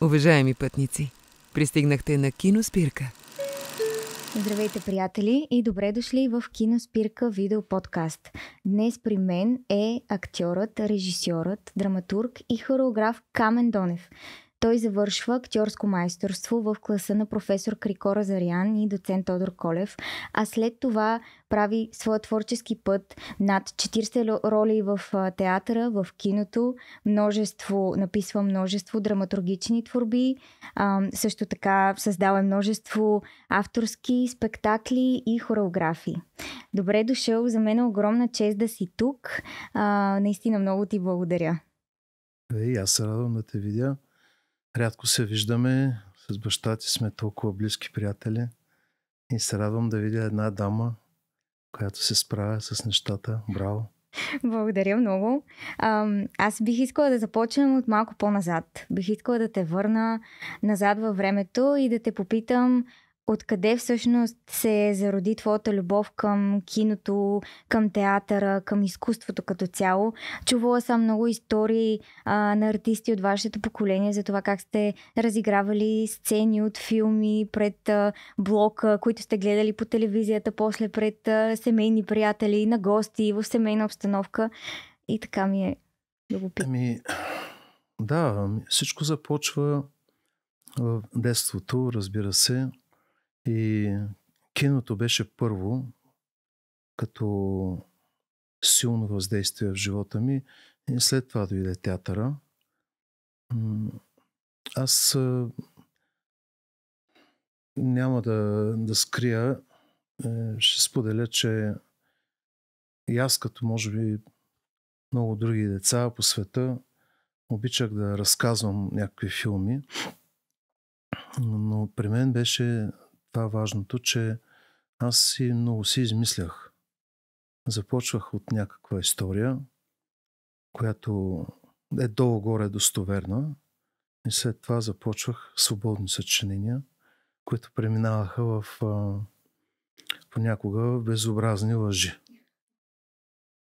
Уважаеми пътници, пристигнахте на Киноспирка. Здравейте, приятели, и добре дошли в Киноспирка Видео Подкаст. Днес при мен е актьорът, режисьорът, драматург и хореограф Камен Донев. Той завършва актьорско майсторство в класа на професор Крикора Зарян и доцент Тодор Колев, а след това прави своя творчески път над 40 роли в театъра, в киното, множество, написва множество драматургични творби, също така създава множество авторски спектакли и хореографии. Добре дошъл, за мен е огромна чест да си тук. наистина много ти благодаря. Ей, аз се радвам да те видя. Рядко се виждаме, с баща ти сме толкова близки приятели и се радвам да видя една дама, която се справя с нещата. Браво! Благодаря много. аз бих искала да започнем от малко по-назад. Бих искала да те върна назад във времето и да те попитам Откъде всъщност се зароди твоята любов към киното, към театъра, към изкуството като цяло? Чувала съм много истории а, на артисти от вашето поколение за това как сте разигравали сцени от филми пред а, блока, които сте гледали по телевизията, после пред а, семейни приятели, на гости, в семейна обстановка. И така ми е любопитно. Ами, да, ами, всичко започва в детството, разбира се. И киното беше първо като силно въздействие в живота ми. И след това дойде театъра. Аз няма да, да скрия, е, ще споделя, че и аз като може би много други деца по света обичах да разказвам някакви филми, но при мен беше това важното, че аз си много си измислях. Започвах от някаква история, която е долу-горе достоверна и след това започвах свободни съчинения, които преминаваха в а, понякога безобразни лъжи.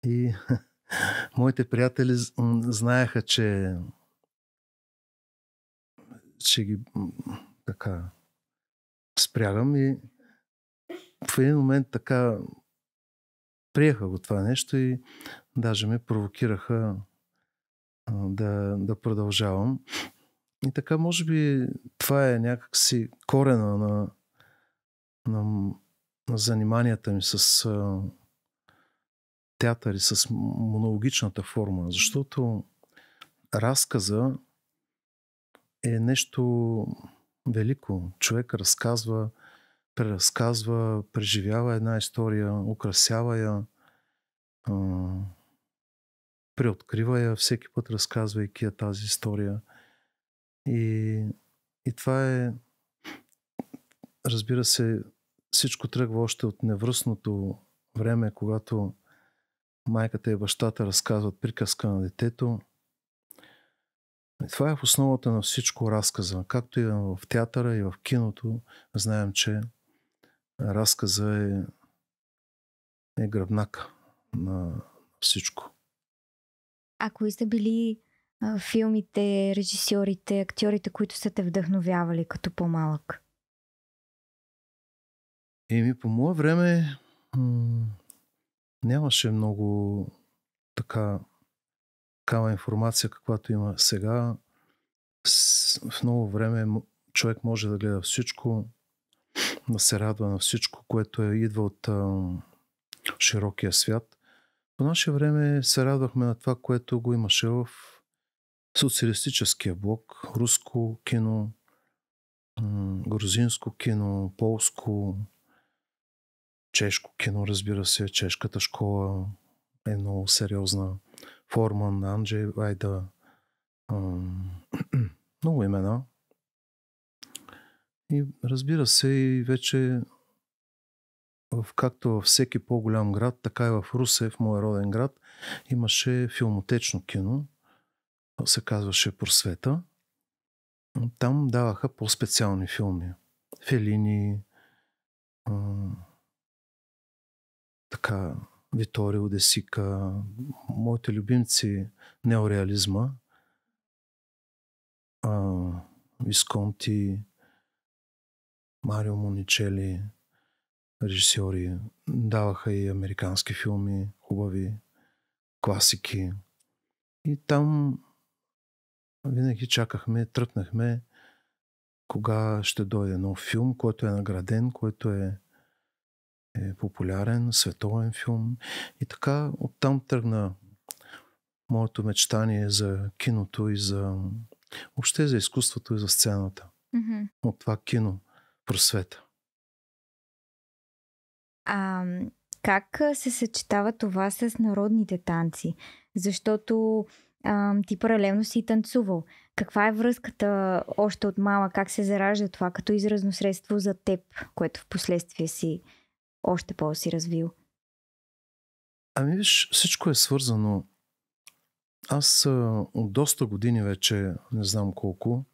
И моите приятели знаеха, че, че ги така спрягам и в един момент така приеха го това нещо и даже ме провокираха да, да продължавам. И така, може би, това е някакси корена на, на, на заниманията ми с а, театър и с монологичната форма, защото разказа е нещо Велико. Човек разказва, преразказва, преживява една история, украсява я, преоткрива я всеки път, разказвайки я тази история. И, и това е, разбира се, всичко тръгва още от невръстното време, когато майката и бащата разказват приказка на детето, и е, това е в основата на всичко разказа. Както и в театъра, и в киното, знаем, че разказа е, е гръбнака на всичко. А кои са били а, филмите, режисьорите, актьорите, които са те вдъхновявали като по-малък? Еми, по мое време м- нямаше много така такава информация, каквато има сега, в много време човек може да гледа всичко, да се радва на всичко, което е, идва от а, широкия свят. По наше време се радвахме на това, което го имаше в социалистическия блок, руско кино, грузинско кино, полско, чешко кино, разбира се, чешката школа е много сериозна. Форман, Анджей, Айда, много имена. И разбира се, и вече в, както във всеки по-голям град, така и в Русе, в моя роден град, имаше филмотечно кино, се казваше Просвета. Там даваха по-специални филми. Фелини, така, Виторио Десика, моите любимци неореализма, а, Висконти, Марио Моничели, режисьори, даваха и американски филми, хубави, класики. И там винаги чакахме, тръпнахме кога ще дойде нов филм, който е награден, който е е популярен, световен филм. И така оттам тръгна моето мечтание за киното и за въобще за изкуството и за сцената. Mm-hmm. От това кино просвета. А, как се съчетава това с народните танци? Защото а, ти паралелно си танцувал. Каква е връзката още от мала? Как се заражда това като изразно средство за теб, което в последствие си още по-си развил? Ами виж, всичко е свързано. Аз а, от доста години вече, не знам колко,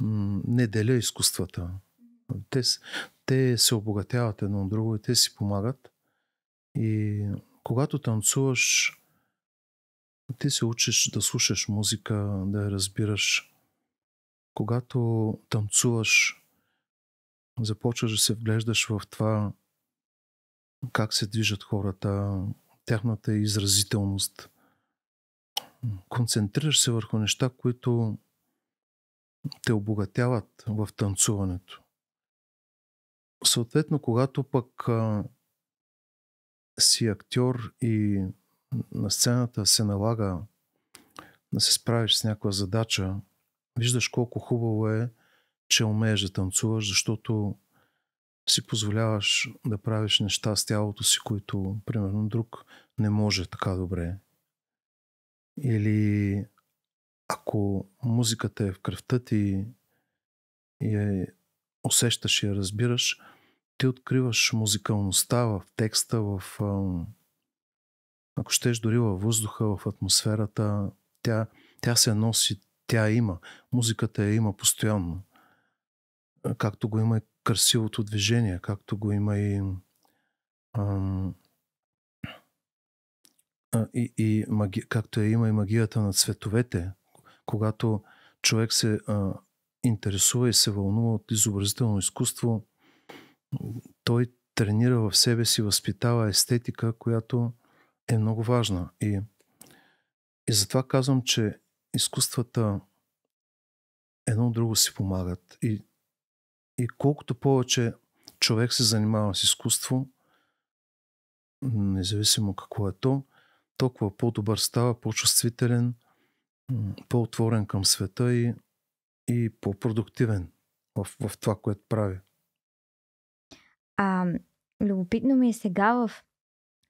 м- не деля изкуствата. Те, те се обогатяват едно от друго и те си помагат. И когато танцуваш, ти се учиш да слушаш музика, да я разбираш. Когато танцуваш, започваш да се вглеждаш в това как се движат хората, тяхната изразителност. Концентрираш се върху неща, които те обогатяват в танцуването. Съответно, когато пък а, си актьор и на сцената се налага да се справиш с някаква задача, виждаш колко хубаво е, че умееш да танцуваш, защото си позволяваш да правиш неща с тялото си, които, примерно, друг не може така добре. Или ако музиката е в кръвта ти и я усещаш и я разбираш, ти откриваш музикалността в текста, в ако щеш дори във въздуха, в атмосферата, тя, тя се носи, тя има. Музиката я има постоянно. Както го има и красивото движение, както го има и, ам, и, и маги, както е има и магията на цветовете, когато човек се а, интересува и се вълнува от изобразително изкуство, той тренира в себе си, възпитава естетика, която е много важна. И, и затова казвам, че изкуствата едно друго си помагат. И и колкото повече човек се занимава с изкуство, независимо какво е то, толкова по-добър става, по-чувствителен, по-отворен към света и, и по-продуктивен в, в това, което прави. А, любопитно ми е сега в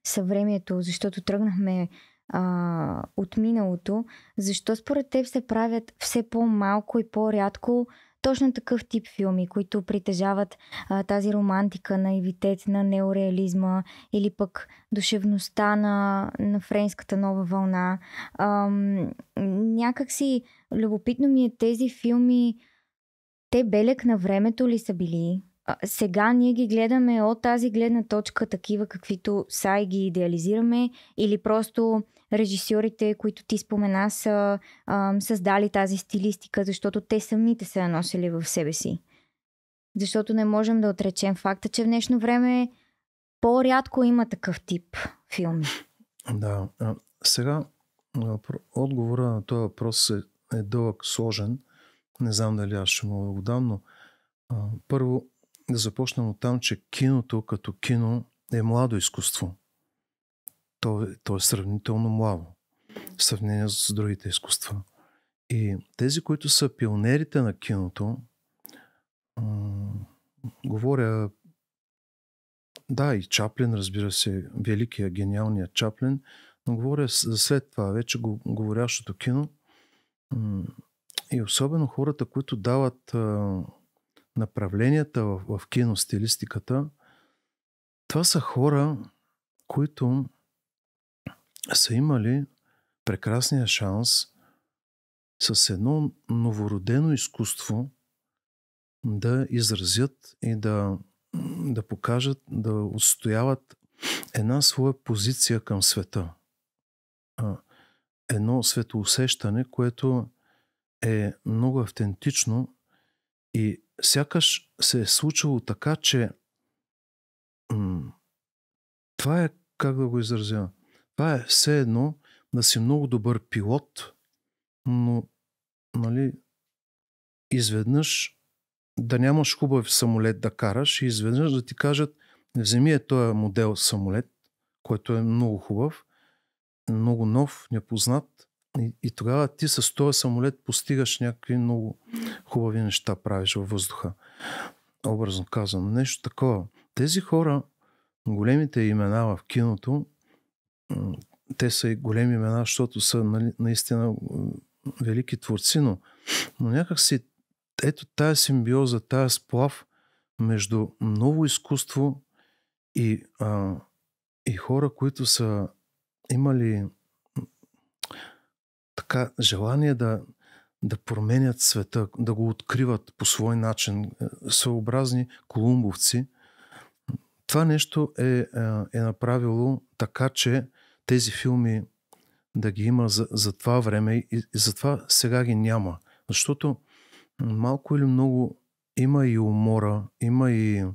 съвремието, защото тръгнахме а, от миналото, защо според теб се правят все по-малко и по-рядко точно такъв тип филми, които притежават а, тази романтика, на ивитет, на неореализма или пък душевността на, на френската нова вълна. А, някакси любопитно ми е тези филми, те белек на времето ли са били? сега ние ги гледаме от тази гледна точка, такива каквито са и ги идеализираме, или просто режисьорите, които ти спомена, са а, създали тази стилистика, защото те самите са я носили в себе си. Защото не можем да отречем факта, че в днешно време по-рядко има такъв тип филми. Да. А, сега отговора на този въпрос е, е дълъг, сложен. Не знам дали аз ще мога да го дам, но а, първо да започнем от там, че киното като кино е младо изкуство. То е, то е сравнително младо в сравнение с другите изкуства. И тези, които са пионерите на киното, м- говоря, да, и Чаплин, разбира се, великият гениалният Чаплин, но говоря за след това вече го, говорящото кино. М- и особено хората, които дават а, направленията в, в киностилистиката, това са хора, които са имали прекрасния шанс с едно новородено изкуство да изразят и да, да покажат, да отстояват една своя позиция към света. Едно светоусещане, което е много автентично и сякаш се е случило така, че м- това е, как да го изразя, това е все едно да си много добър пилот, но нали, изведнъж да нямаш хубав самолет да караш и изведнъж да ти кажат вземи е този модел самолет, който е много хубав, много нов, непознат и, и тогава ти с този самолет постигаш някакви много хубави неща, правиш във въздуха. Образно казано, нещо такова. Тези хора, големите имена в киното, те са и големи имена, защото са нали, наистина велики творци, но, но някак си ето тая симбиоза, тая сплав между ново изкуство и, а, и хора, които са имали така желание да, да променят света, да го откриват по свой начин, е, съобразни колумбовци, това нещо е, е, е направило така, че тези филми да ги има за, за това време и, и затова сега ги няма. Защото малко или много има и умора, има и а,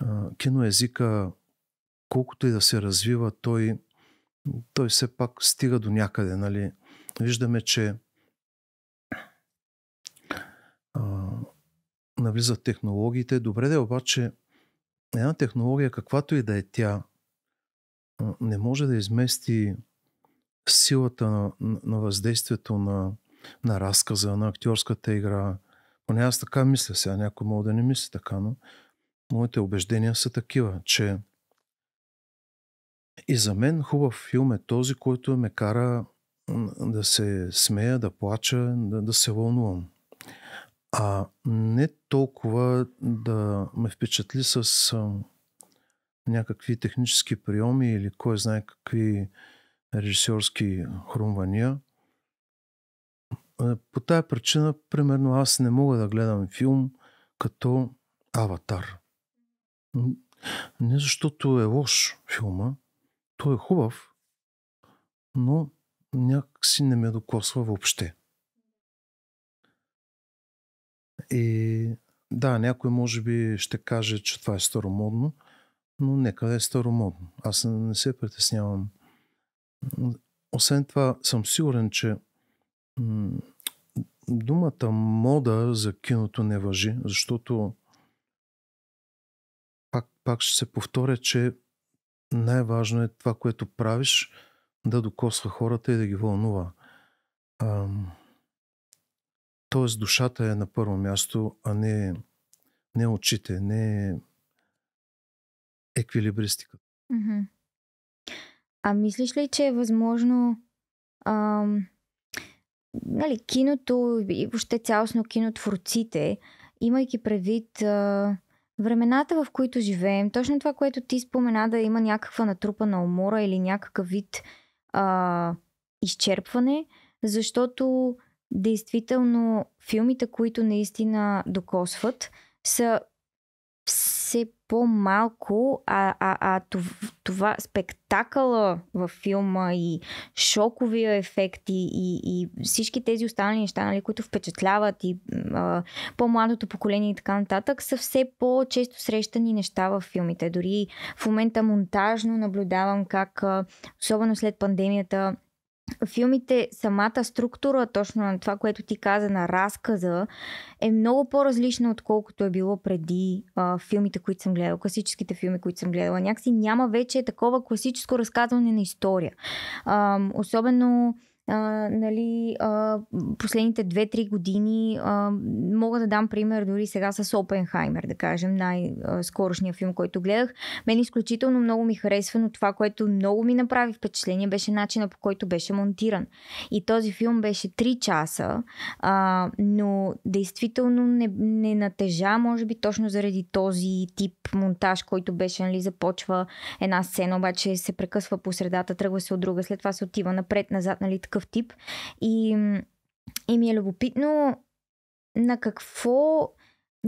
е, киноезика, колкото и да се развива, той, той все пак стига до някъде, нали? виждаме, че а, навлизат технологиите. Добре да е обаче една технология, каквато и да е тя, а, не може да измести силата на, на въздействието на, на разказа, на актьорската игра. Поне аз така мисля сега, някой мога да не мисли така, но моите убеждения са такива, че и за мен хубав филм е този, който ме кара да се смея, да плача, да, да се вълнувам. А не толкова да ме впечатли с а, някакви технически приеми или кой знае какви режисьорски хрумвания. По тая причина, примерно, аз не мога да гледам филм като Аватар. Не защото е лош филма, той е хубав, но някакси не ме докосва въобще. И да, някой може би ще каже, че това е старомодно, но нека да е старомодно. Аз не се притеснявам. Освен това, съм сигурен, че м- думата мода за киното не въжи, защото пак, пак ще се повторя, че най-важно е това, което правиш – да докосва хората и да ги вълнува. А, Тоест душата е на първо място, а не, не очите, не еквилибристиката. А мислиш ли, че е възможно а, нали, киното и въобще цялостно кинотворците, имайки предвид а, времената, в които живеем, точно това, което ти спомена, да има някаква натрупана умора или някакъв вид а, изчерпване, защото действително филмите, които наистина докосват, са все по-малко, а, а, а това спектакъла във филма и шоковия ефект и, и, и всички тези останали неща, нали, които впечатляват и а, по-младото поколение и така нататък, са все по-често срещани неща във филмите. Дори в момента монтажно наблюдавам как, а, особено след пандемията, филмите, самата структура, точно на това, което ти каза, на разказа, е много по-различна, отколкото е било преди а, филмите, които съм гледала, класическите филми, които съм гледала. Някакси няма вече такова класическо разказване на история. А, особено а, нали, а, последните 2-3 години. А, мога да дам пример дори сега с Опенхаймер, да кажем, най-скорошния филм, който гледах. Мен изключително много ми харесва, но това, което много ми направи впечатление, беше начина по който беше монтиран. И този филм беше 3 часа, а, но действително не, не натежа, може би точно заради този тип монтаж, който беше, нали, започва една сцена, обаче се прекъсва по средата, тръгва се от друга, след това се отива напред-назад, нали, така такъв тип. И, и ми е любопитно на какво,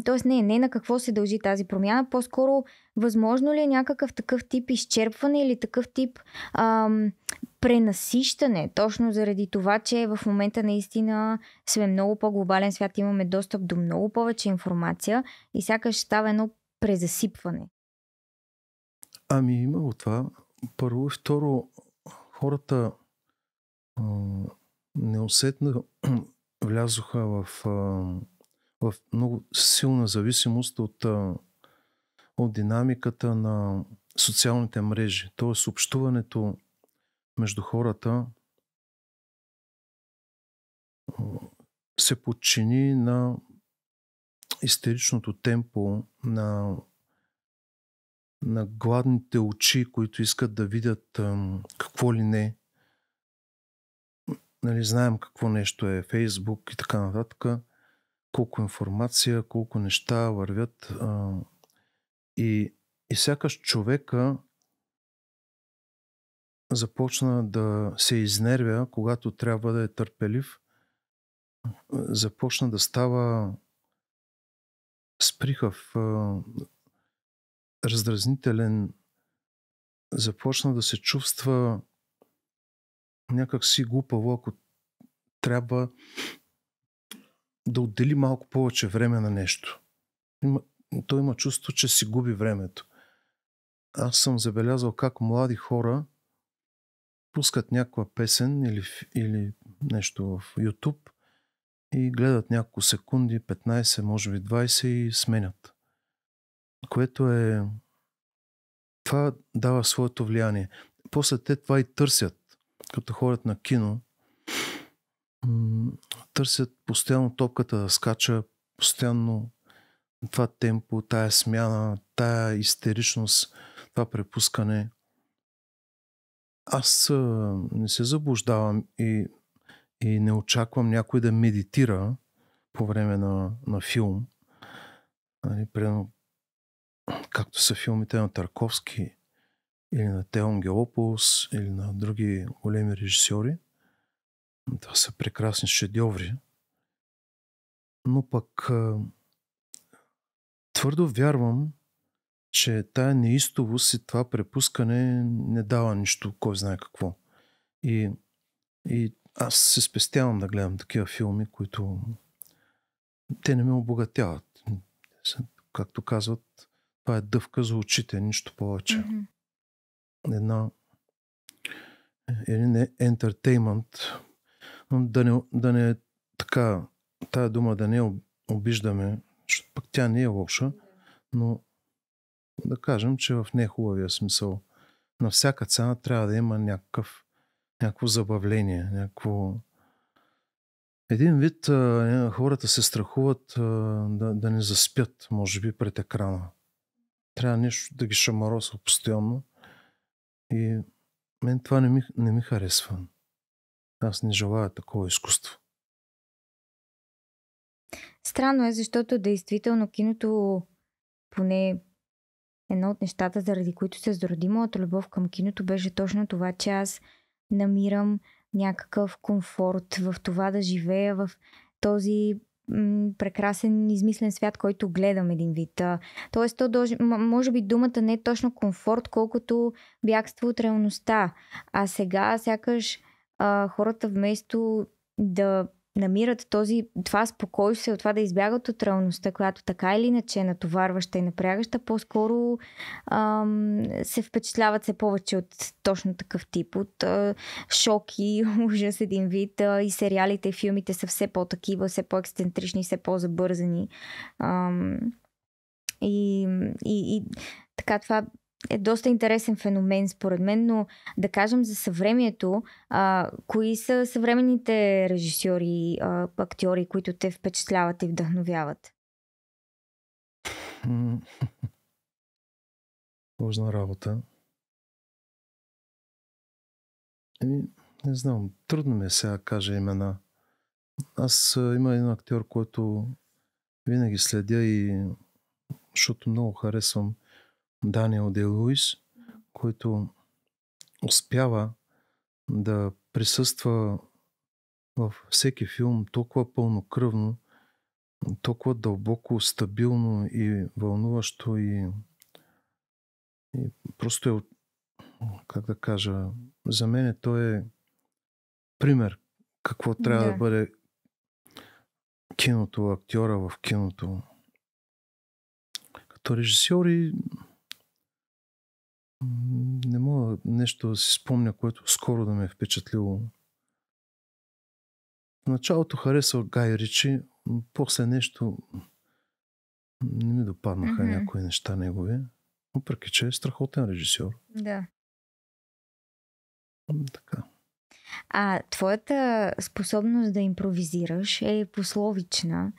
т.е. не, не на какво се дължи тази промяна, по-скоро възможно ли е някакъв такъв тип изчерпване или такъв тип ам, пренасищане, точно заради това, че в момента наистина сме много по-глобален свят, имаме достъп до много повече информация и сякаш става едно презасипване. Ами от това. Първо, второ, хората неусетно влязоха в, в много силна зависимост от, от динамиката на социалните мрежи. Тоест, общуването между хората се подчини на истеричното темпо на, на гладните очи, които искат да видят какво ли не нали, знаем какво нещо е Фейсбук и така нататък, колко информация, колко неща вървят а, и, и сякаш човека започна да се изнервя, когато трябва да е търпелив, започна да става сприхав, раздразнителен, започна да се чувства някак си глупаво, ако трябва да отдели малко повече време на нещо. Има, той има чувство, че си губи времето. Аз съм забелязал как млади хора пускат някаква песен или, или нещо в YouTube и гледат няколко секунди, 15, може би 20 и сменят. Което е... Това дава своето влияние. После те това и търсят като ходят на кино, търсят постоянно топката да скача, постоянно това темпо, тая смяна, тая истеричност, това препускане. Аз не се заблуждавам и, и не очаквам някой да медитира по време на, на филм. Нали, примерно, както са филмите на Тарковски, или на Теон Геопулс, или на други големи режисьори. Това са прекрасни шедьоври. Но пък твърдо вярвам, че тая неистовост и това препускане не дава нищо, кой знае какво. И, и аз се спестявам да гледам такива филми, които те не ме обогатяват. Както казват, това е дъвка за очите, нищо повече. Mm-hmm една е, един е ентертеймент, да не, да не е така, тая дума да не обиждаме, защото пък тя не е лоша, но да кажем, че в нехубавия смисъл на всяка цена трябва да има някакъв, някакво забавление, някакво... Един вид а, хората се страхуват а, да, да не заспят, може би, пред екрана. Трябва нещо да ги шамаросва постоянно – и мен това не ми, не ми харесва. Аз не желая такова изкуство. Странно е, защото действително киното, поне едно от нещата, заради които се зароди моята любов към киното, беше точно това, че аз намирам някакъв комфорт в това да живея в този м- прекрасен измислен свят, който гледам един вид. Тоест, то дължи, може би думата не е точно комфорт, колкото бягство от реалността. А сега сякаш а, хората вместо да намират този, това спокойствие от това да избягат от реалността, която така или иначе е натоварваща и напрягаща, по-скоро ам, се впечатляват се повече от точно такъв тип, от а, шоки, ужас един вид а, и сериалите, и филмите са все по-такива, все по-ексцентрични, все по-забързани. Ам, и, и, и така това е доста интересен феномен според мен, но да кажем за съвремието, а, кои са съвременните режисьори, а, актьори, които те впечатляват и вдъхновяват? Сложна работа. Еми, не знам, трудно ми е сега кажа имена. Аз а, има един актьор, който винаги следя и защото много харесвам – Даниел Де Луис, който успява да присъства във всеки филм толкова пълнокръвно, толкова дълбоко, стабилно и вълнуващо и, и просто е, как да кажа, за мен той е пример какво трябва да, да бъде киното, актьора в киното. Като режисьор и не мога нещо да си спомня, което скоро да ме е впечатлило. В началото харесва Гай Ричи, после нещо не ми допаднаха mm-hmm. някои неща негови, въпреки че е страхотен режисьор. Да. Така. А твоята способност да импровизираш е пословична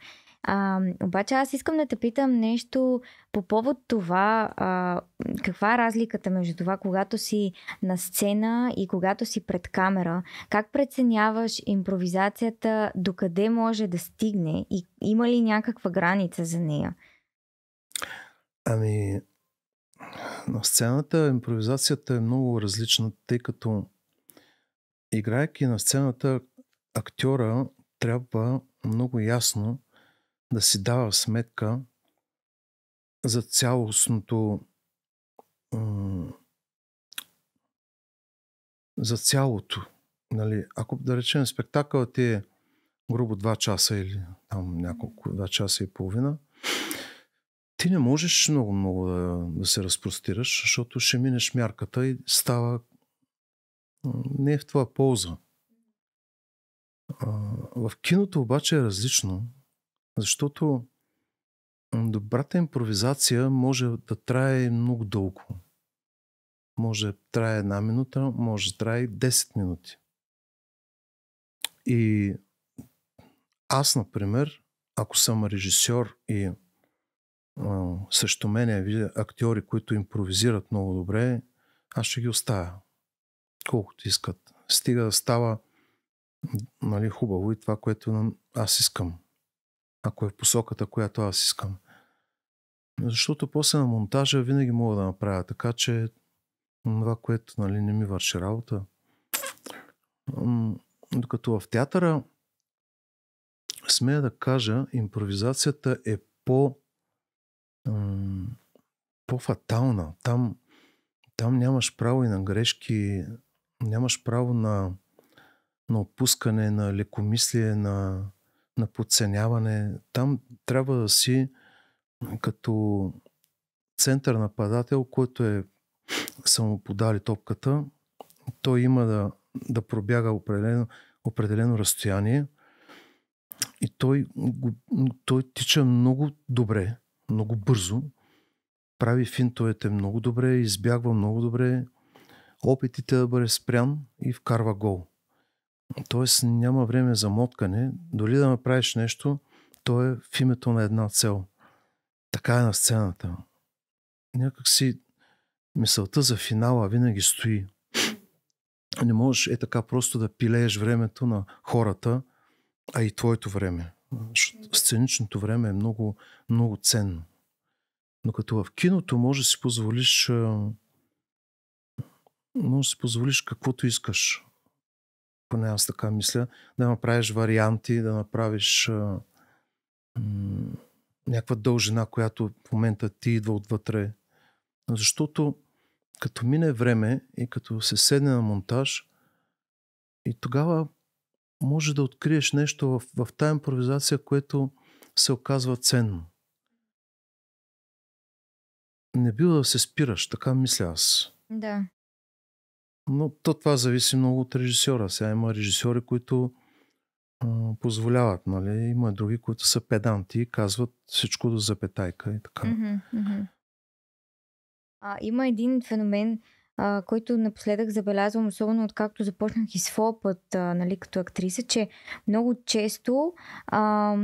а, обаче аз искам да те питам нещо по повод това, а, каква е разликата между това, когато си на сцена и когато си пред камера. Как преценяваш импровизацията, докъде може да стигне и има ли някаква граница за нея? Ами, на сцената импровизацията е много различна, тъй като играйки на сцената, актьора трябва много ясно да си дава сметка за цялостното за цялото. Нали, ако да речем спектакълът ти е грубо 2 часа или там няколко, 2 часа и половина, ти не можеш много, много да, да се разпростираш, защото ще минеш мярката и става не е в това полза. А, в киното обаче е различно, защото добрата импровизация може да трае много дълго. Може да трае една минута, може да трае 10 минути. И аз, например, ако съм режисьор и а, също мен видя актьори, които импровизират много добре, аз ще ги оставя. Колкото искат. Стига да става нали, хубаво и това, което аз искам ако е посоката, която аз искам. Защото после на монтажа винаги мога да направя така, че това, което нали, не ми върши работа. Докато в театъра, смея да кажа, импровизацията е по по-фатална. Там, там нямаш право и на грешки, нямаш право на, на опускане, на лекомислие, на, на подценяване. Там трябва да си като център нападател, който е само топката, той има да, да пробяга определено, определено разстояние и той, той тича много добре, много бързо, прави финтовете много добре, избягва много добре опитите да бъде спрян и вкарва гол. Тоест няма време за моткане. Дори да направиш нещо, то е в името на една цел. Така е на сцената. Някак си мисълта за финала винаги стои. Не можеш е така просто да пилееш времето на хората, а и твоето време. Сценичното време е много, много ценно. Но като в киното може да си позволиш може да си позволиш каквото искаш поне аз така мисля, да направиш варианти, да направиш а, м- някаква дължина, която в момента ти идва отвътре. Защото като мине време и като се седне на монтаж, и тогава може да откриеш нещо в, в тая импровизация, което се оказва ценно. Не бива да се спираш, така мисля аз. Да. Но то това зависи много от режисьора. Сега има режисьори, които а, позволяват, нали? Има други, които са педанти и казват всичко до запетайка и така. Mm-hmm, mm-hmm. А, има един феномен, а, който напоследък забелязвам, особено откакто започнах и своя път, а, нали, като актриса, че много често а,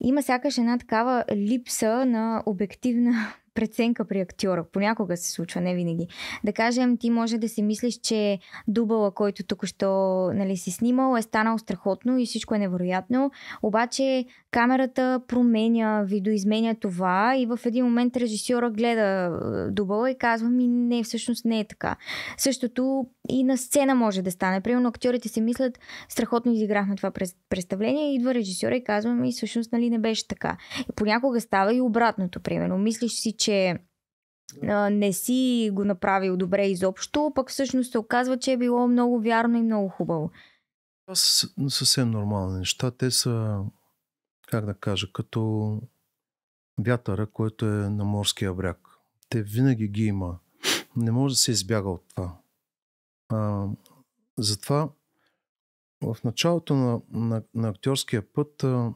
има сякаш една такава липса на обективна преценка при актьора. Понякога се случва, не винаги. Да кажем, ти може да си мислиш, че дубъла, който току-що нали, си снимал, е станал страхотно и всичко е невероятно. Обаче камерата променя, видоизменя това и в един момент режисьора гледа дубъла и казва ми не, всъщност не е така. Същото и на сцена може да стане. Примерно актьорите си мислят, страхотно изиграхме това представление, идва режисьора и казва ми всъщност нали, не беше така. И понякога става и обратното, примерно. Мислиш си, че че а, не си го направил добре изобщо, пък всъщност се оказва, че е било много вярно и много хубаво. Това са съвсем нормални неща. Те са, как да кажа, като вятъра, който е на морския бряг. Те винаги ги има. Не може да се избяга от това. А, затова в началото на, на, на актьорския път а,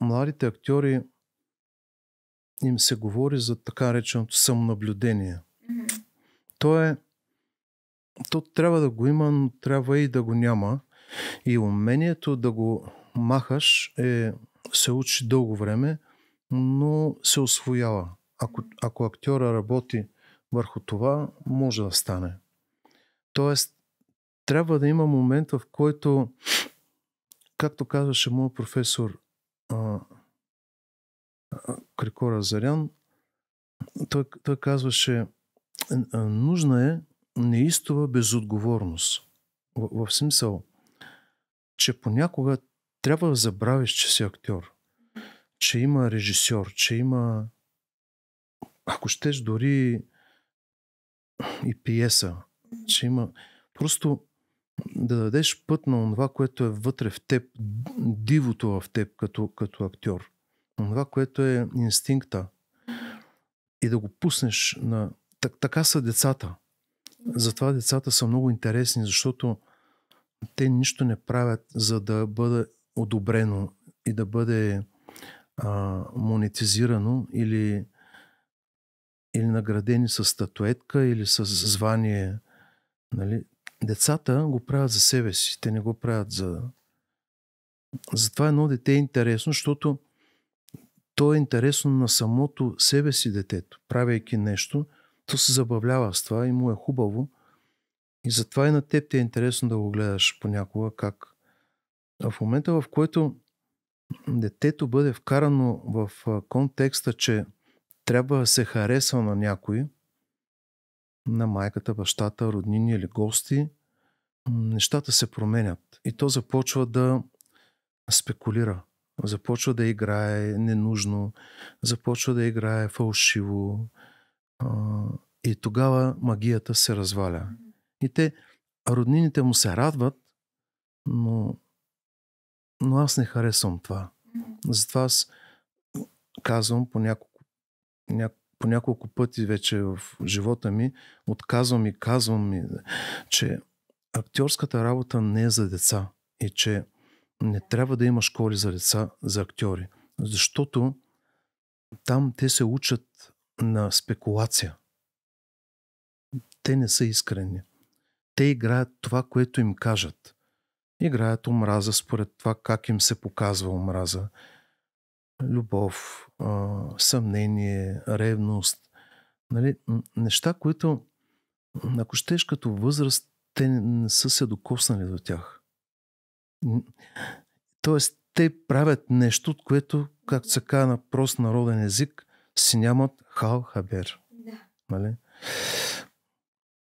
младите актьори им се говори за така реченото, самонаблюдение. Mm-hmm. То е. То трябва да го има, но трябва и да го няма. И умението да го махаш е, се учи дълго време, но се освоява. Ако, ако актьора работи върху това, може да стане. Тоест, трябва да има момент, в който, както казваше моят професор, Крикора Зарян, той, той казваше, «Е, е, нужна е неистова безотговорност. В, в смисъл, че понякога трябва да забравиш, че си актьор, че има режисьор, че има, ако щеш, дори и пиеса, че има просто да дадеш път на това, което е вътре в теб, дивото в теб като, като актьор това, което е инстинкта и да го пуснеш на... Так, така са децата. Затова децата са много интересни, защото те нищо не правят, за да бъде одобрено и да бъде а, монетизирано или, или наградени с статуетка или с звание. Нали? Децата го правят за себе си, те не го правят за... Затова едно дете е интересно, защото то е интересно на самото себе си детето, правейки нещо, то се забавлява с това и му е хубаво. И затова и на теб ти е интересно да го гледаш понякога как. А в момента, в който детето бъде вкарано в контекста, че трябва да се харесва на някой, на майката, бащата, роднини или гости, нещата се променят. И то започва да спекулира започва да играе ненужно, започва да играе фалшиво а, и тогава магията се разваля. И те, роднините му се радват, но, но аз не харесвам това. Затова аз казвам по няколко, ня, по няколко пъти вече в живота ми, отказвам и казвам ми, че актьорската работа не е за деца и че не трябва да има школи за деца, за актьори, защото там те се учат на спекулация. Те не са искрени. Те играят това, което им кажат. Играят омраза според това как им се показва омраза. Любов, съмнение, ревност. Нали? Неща, които, ако щеш като възраст, те не са се докоснали до тях. Тоест, те правят нещо, от което, както се казва на прост народен език, си нямат хал хабер. Да. Нали?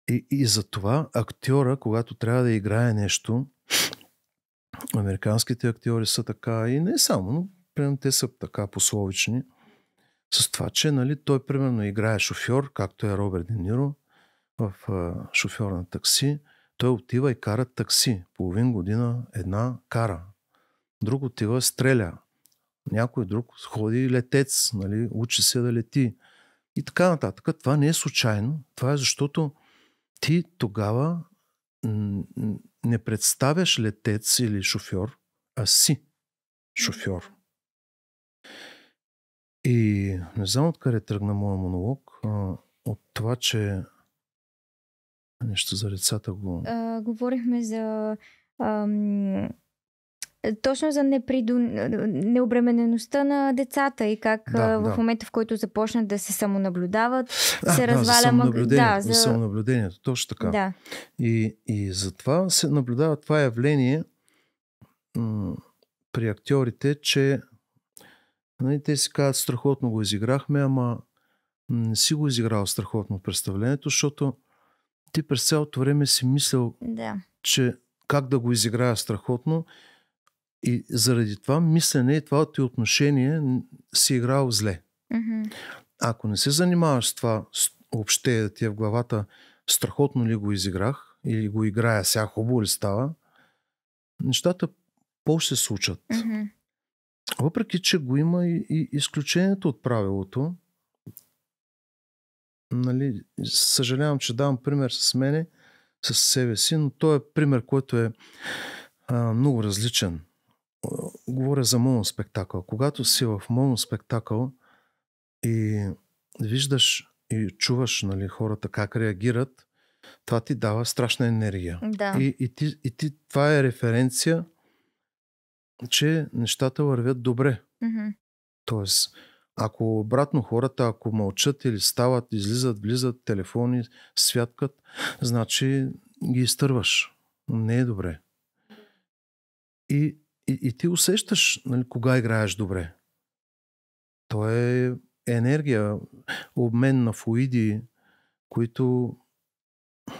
И, и затова актьора, когато трябва да играе нещо, американските актьори са така и не само, но примерно те са така пословични с това, че нали, той примерно играе шофьор, както е Роберт Де Ниро в а, шофьор на такси, той отива и кара такси. Половин година една кара. Друг отива стреля. Някой друг ходи летец, нали, учи се да лети. И така нататък. Това не е случайно. Това е защото ти тогава не представяш летец или шофьор, а си шофьор. И не знам откъде тръгна моя монолог. От това, че Нещо за децата го... А, говорихме за... Ам, е, точно за неприду... необременеността на децата и как да, в да. момента, в който започнат да се самонаблюдават, а, се да, разваля... За самонаблюдение, да, за... за самонаблюдението, точно така. Да. И, и затова се наблюдава това явление м- при актьорите, че нали, те си казват страхотно го изиграхме, ама не си го изиграл страхотно представлението, защото ти през цялото време си мислил, да. че как да го изиграя страхотно и заради това мислене и това ти отношение си играл зле. Mm-hmm. Ако не се занимаваш с това, въобще да ти е в главата, страхотно ли го изиграх или го играя сега, хубаво ли става, нещата по се случат. Mm-hmm. Въпреки, че го има и, и изключението от правилото, нали, съжалявам, че давам пример с мене, с себе си, но той е пример, който е а, много различен. Говоря за моноспектакъл. Когато си в моноспектакъл и виждаш и чуваш нали, хората как реагират, това ти дава страшна енергия. Да. И, и, ти, и ти, това е референция, че нещата вървят добре. Mm-hmm. Тоест, ако обратно хората, ако мълчат или стават, излизат, влизат, телефони, святкат, значи ги изтърваш. Не е добре. И, и, и ти усещаш нали, кога играеш добре. То е енергия, обмен на фуиди, които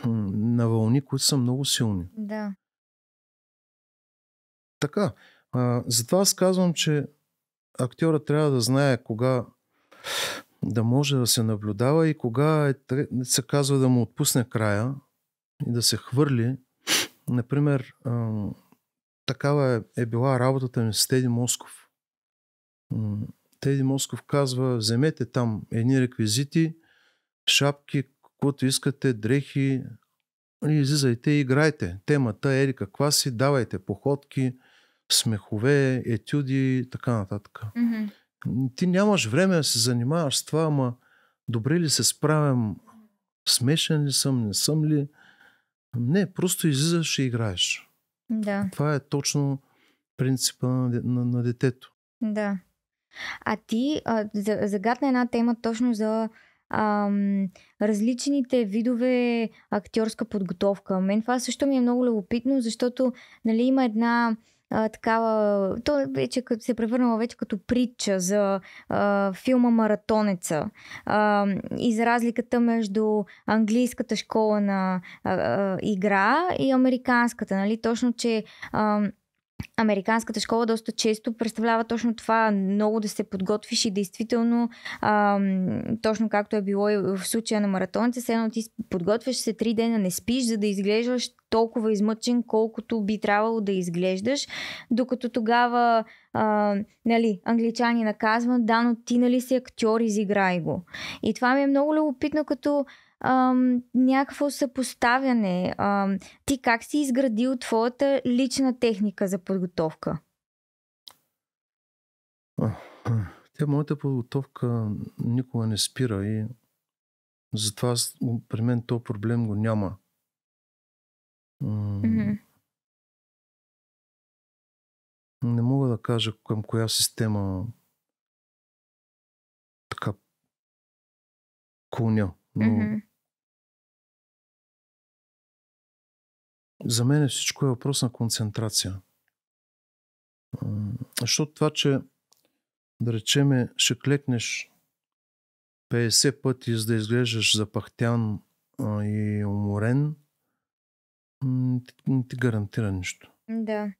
на вълни, които са много силни. Да. Така. А, затова аз казвам, че актьора трябва да знае кога да може да се наблюдава и кога е, се казва да му отпусне края и да се хвърли. Например, такава е, е била работата ми с Теди Москов. Теди Москов казва, вземете там едни реквизити, шапки, каквото искате, дрехи, и излизайте и играйте. Темата е каква си, давайте походки, смехове, етюди и така нататък. Mm-hmm. Ти нямаш време да се занимаваш с това, ама добре ли се справям, смешен ли съм, не съм ли. Не, просто излизаш и играеш. Да. Това е точно принципа на, на, на детето. Да. А ти а, загадна една тема точно за ам, различните видове актьорска подготовка. Мен това също ми е много любопитно, защото нали, има една а, такава, то вече като се е превърнала вече като притча за а, филма Маратонеца а, и за разликата между английската школа на а, а, игра и американската, нали? Точно, че а, американската школа доста често представлява точно това много да се подготвиш и действително а, точно както е било и в случая на маратонца, се едно ти подготвяш се три дена, не спиш, за да изглеждаш толкова измъчен, колкото би трябвало да изглеждаш, докато тогава а, нали, англичани наказват, да, но ти нали си актьор, изиграй го. И това ми е много любопитно, като ам, някакво съпоставяне. Ам, ти как си изградил твоята лична техника за подготовка? Те, моята подготовка никога не спира и затова при мен то проблем го няма. Mm-hmm. Не мога да кажа към коя система така клоня, но mm-hmm. За мен всичко е въпрос на концентрация. Защото това, че да речеме, ще клекнеш 50 пъти, за да изглеждаш запахтян и уморен, не ти гарантира нищо. Да.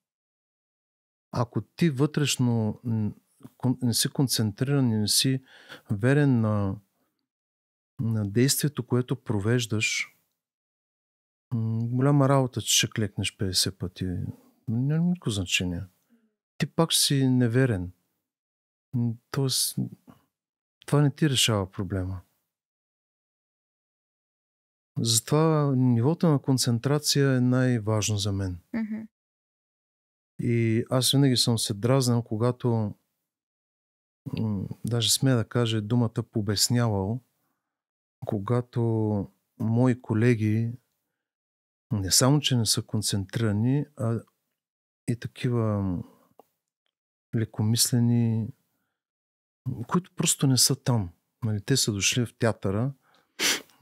Ако ти вътрешно не си концентриран и не си верен на, на действието, което провеждаш, Голяма работа, че ще клекнеш 50 пъти. Няма никакво значение. Ти пак ще си неверен. Тоест, това не ти решава проблема. Затова нивото на концентрация е най-важно за мен. Mm-hmm. И аз винаги съм се дразнал, когато даже смея да кажа думата побеснявал, когато мои колеги не само, че не са концентрирани, а и такива лекомислени, които просто не са там. Нали, те са дошли в театъра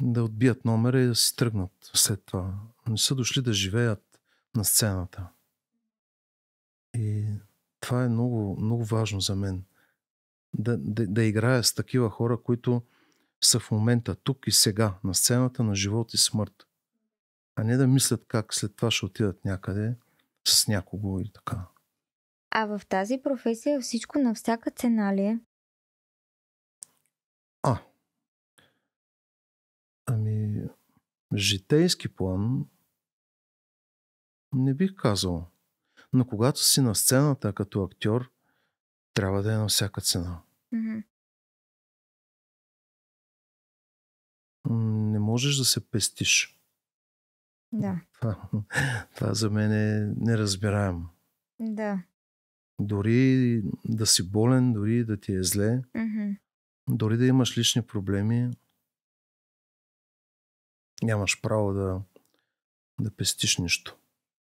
да отбият номера и да си тръгнат след това. Не са дошли да живеят на сцената. И това е много, много важно за мен. Да, да, да играя с такива хора, които са в момента, тук и сега, на сцената на живот и смърт а не да мислят как след това ще отидат някъде с някого и така. А в тази професия всичко на всяка цена ли е? А. Ами, житейски план не бих казал. Но когато си на сцената като актьор, трябва да е на всяка цена. Mm-hmm. Не можеш да се пестиш. Да. Това, това за мен е неразбираемо. Да. Дори да си болен, дори да ти е зле, mm-hmm. дори да имаш лични проблеми, нямаш право да, да пестиш нищо.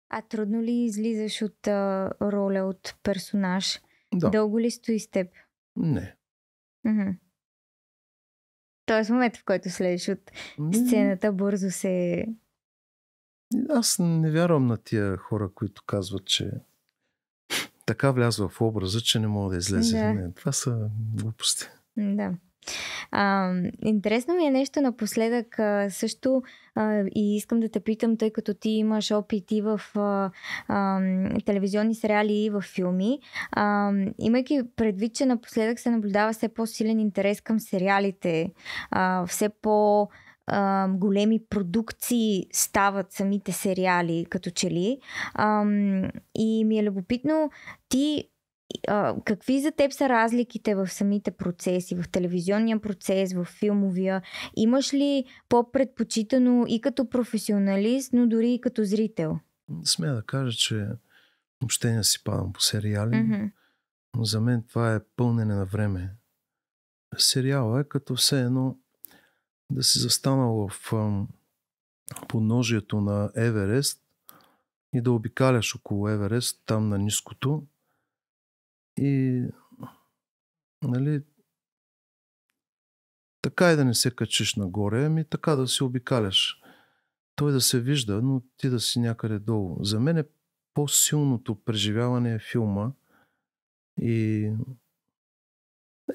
А трудно ли излизаш от а, роля, от персонаж? Да. Дълго ли стои с теб? Не. Mm-hmm. Тоест, в момента, в който следиш от сцената, бързо се аз не вярвам на тия хора, които казват, че така влязва в образа, че не мога да излезе. Да. Не, това са глупости. Да. А, интересно ми е нещо напоследък а, също а, и искам да те питам, тъй като ти имаш опит и в а, а, телевизионни сериали и в филми. А, имайки предвид, че напоследък се наблюдава все по-силен интерес към сериалите, а, все по- а, големи продукции стават самите сериали, като че ли. А, и ми е любопитно, ти а, какви за теб са разликите в самите процеси, в телевизионния процес, в филмовия? Имаш ли по-предпочитано и като професионалист, но дори и като зрител? Смея да кажа, че въобще не си падам по сериали. Mm-hmm. За мен това е пълнене на време. Сериала е като все едно да си застанал в подножието на Еверест и да обикаляш около Еверест, там на ниското. И нали, така и да не се качиш нагоре, ами така да се обикаляш. Той да се вижда, но ти да си някъде долу. За мен е по-силното преживяване е филма и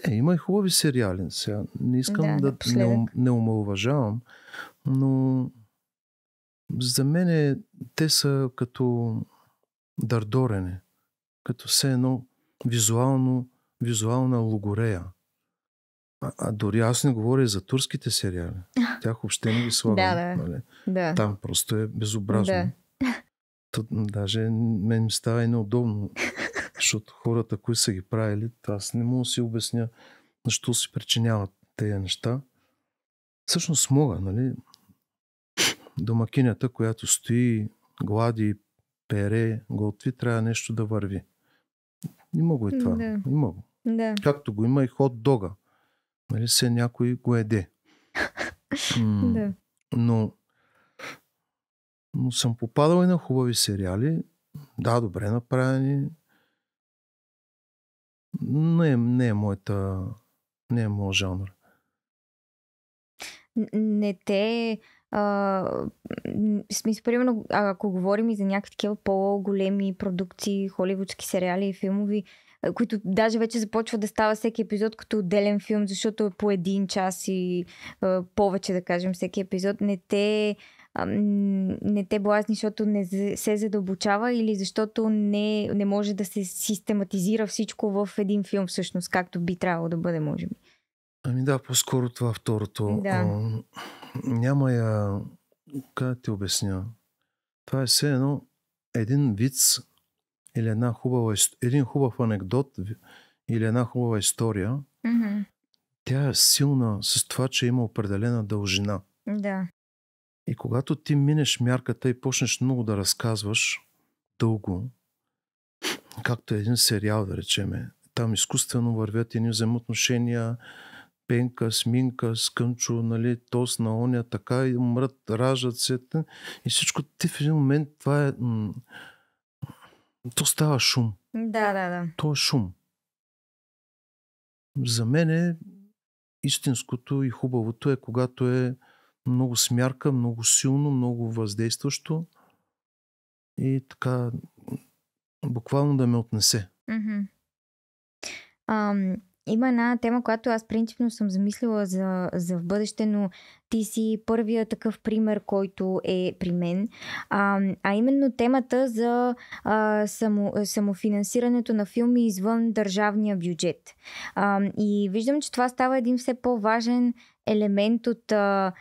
е, има и хубави сериали сега. Не искам да, да не, не омалуважавам, но за мен е, те са като дърдорене, като все едно визуално, визуална логорея. А, а дори аз не говоря за турските сериали. Тях въобще не ги слагам. да, да. Нали? да. Там просто е безобразно. Да. Тут, даже мен ми става и неудобно Защото хората, които са ги правили, аз не мога да си обясня защо си причиняват тези неща. Всъщност мога, нали? Домакинята, която стои, глади, пере, готви, трябва нещо да върви. Има го и това. Да. Има го. Да. Както го има и хот дога. Нали, се някой го еде. М- да. Но, но съм попадал и на хубави сериали. Да, добре направени не, е, не е моята, не е моят жанр. Не те... А, смисъл, примерно, ако говорим и за някакви такива по-големи продукции, холивудски сериали и филмови, които даже вече започва да става всеки епизод като отделен филм, защото е по един час и а, повече, да кажем, всеки епизод, не те... А, не те блазни, защото не се задълбочава или защото не, не може да се систематизира всичко в един филм всъщност, както би трябвало да бъде, може би. Ами да, по-скоро това второто. Да. А, няма я... Как ти обясня? Това е все едно един виц или една хубава, един хубав анекдот или една хубава история. Mm-hmm. Тя е силна с това, че има определена дължина. Да. И когато ти минеш мярката и почнеш много да разказваш дълго, както един сериал, да речеме, там изкуствено вървят едни взаимоотношения, пенка, сминка, скънчо, нали, тос на оня, така и умрат, ражат се. И всичко ти в един момент това е... То става шум. Да, да, да. То е шум. За мен е истинското и хубавото е, когато е много смярка, много силно, много въздействащо и така буквално да ме отнесе. Mm-hmm. Um, има една тема, която аз принципно съм замислила за, за в бъдеще, но ти си първия такъв пример, който е при мен. А, а именно темата за а, само, самофинансирането на филми извън държавния бюджет. А, и виждам, че това става един все по-важен елемент от а,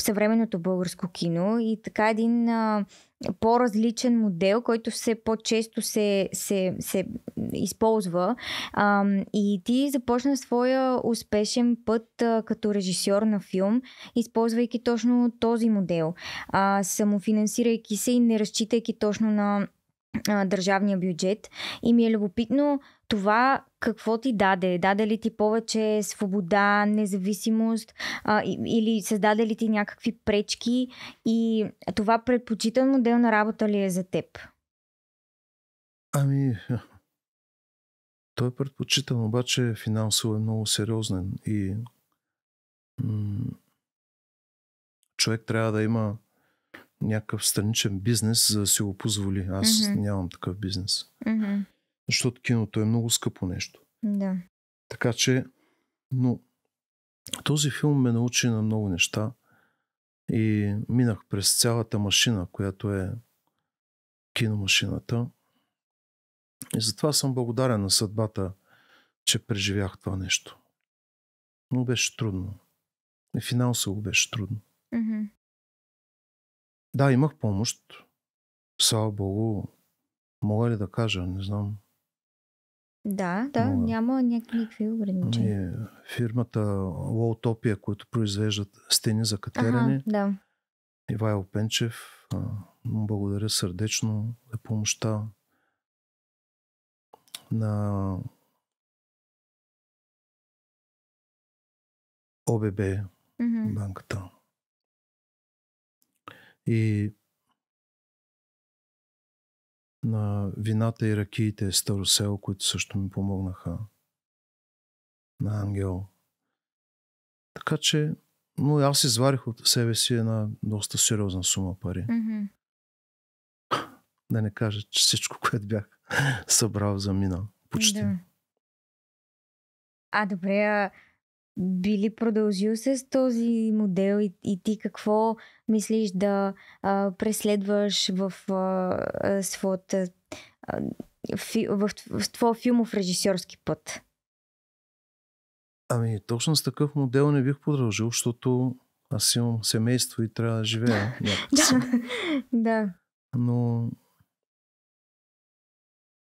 съвременното българско кино и така един а, по-различен модел, който все по-често се, се, се използва. А, и ти започна своя успешен път а, като режисьор на филм, използвайки точно този модел, а, самофинансирайки се и не разчитайки точно на а, държавния бюджет. И ми е любопитно това какво ти даде. Даде ли ти повече свобода, независимост а, или създаде ли ти някакви пречки и това предпочитан модел на работа ли е за теб? Ами, той е предпочитан, обаче финансово е много сериозен и м- човек трябва да има някакъв страничен бизнес, за да си го позволи. Аз mm-hmm. нямам такъв бизнес. Mm-hmm. Защото киното е много скъпо нещо. Да. Така че, но този филм ме научи на много неща и минах през цялата машина, която е киномашината. И затова съм благодарен на съдбата, че преживях това нещо. Но беше трудно. И финансово беше трудно. Mm-hmm. Да, имах помощ. Слава Богу, мога ли да кажа, не знам. Да, да, мога. няма някакви ограничения. фирмата Лоутопия, които произвеждат стени за катерене. Ага, да. Ивайл Пенчев, благодаря сърдечно за помощта на ОББ, mm-hmm. банката. И на вината и ракиите Старосел, които също ми помогнаха. На Ангел. Така че, но аз изварих от себе си една доста сериозна сума пари. Mm-hmm. Да не кажа, че всичко, което бях събрал, мина. Почти. Да. А, добре, би ли продължил с този модел и, и ти какво мислиш да а, преследваш в а, своята фи, в, в твоя филмов режисьорски път? Ами, точно с такъв модел не бих продължил, защото аз имам семейство и трябва да живея. да. Но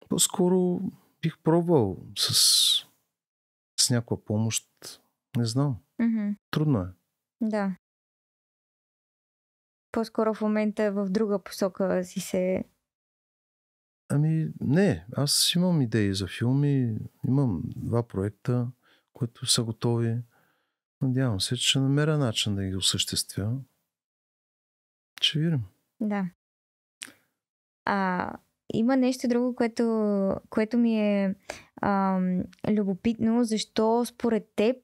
по-скоро бих пробвал с, с някаква помощ не знам. Mm-hmm. Трудно е. Да. По-скоро в момента в друга посока си се. Ами, не, аз имам идеи за филми, имам два проекта, които са готови. Надявам се, че ще намеря начин да ги осъществя. Ще видим. Да. А има нещо друго, което, което ми е а, любопитно, защо според теб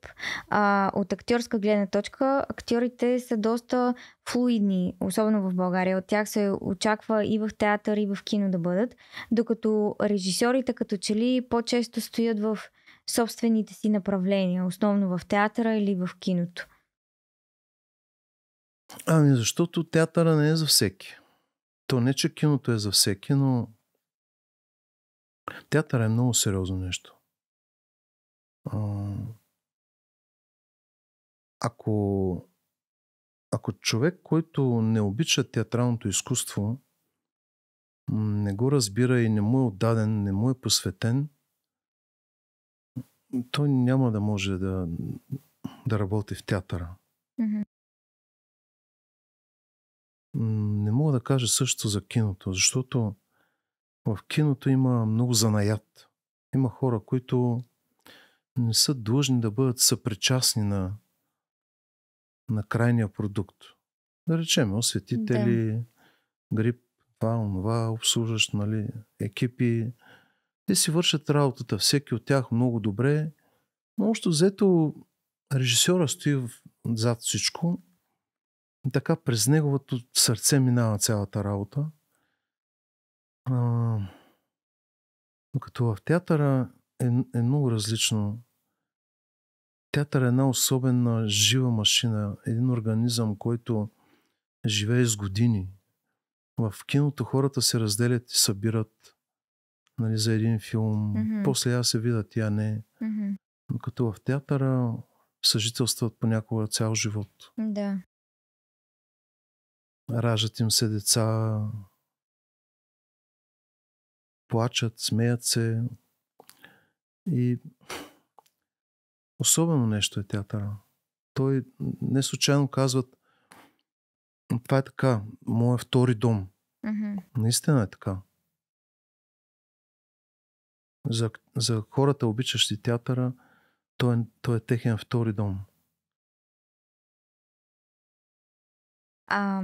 а, от актьорска гледна точка актьорите са доста флуидни, особено в България. От тях се очаква и в театър, и в кино да бъдат, докато режисьорите като че ли по-често стоят в собствените си направления, основно в театъра или в киното. Ами защото театъра не е за всеки. То не, че киното е за всеки, но театър е много сериозно нещо. Ако, ако човек, който не обича театралното изкуство, не го разбира и не му е отдаден, не му е посветен, той няма да може да, да работи в театъра. Mm-hmm не мога да кажа също за киното, защото в киното има много занаят. Има хора, които не са длъжни да бъдат съпричастни на, на крайния продукт. Да речем, осветители, да. грип, това, онова, обслужващ, нали, екипи. Те си вършат работата, всеки от тях много добре, но още взето режисьора стои зад всичко така през неговото сърце минава цялата работа. А, докато като в театъра е, е много различно. Театър е една особена жива машина, един организъм, който живее с години. В киното хората се разделят и събират нали, за един филм. Mm-hmm. После я се видят, тя не. Mm-hmm. Но като в театъра съжителстват понякога цял живот. Да раждат им се деца, плачат, смеят се. И особено нещо е театъра. Той не случайно казват, това е така, моят втори дом. Mm-hmm. Наистина е така. За, за хората, обичащи театъра, той, е, той е техен втори дом. А,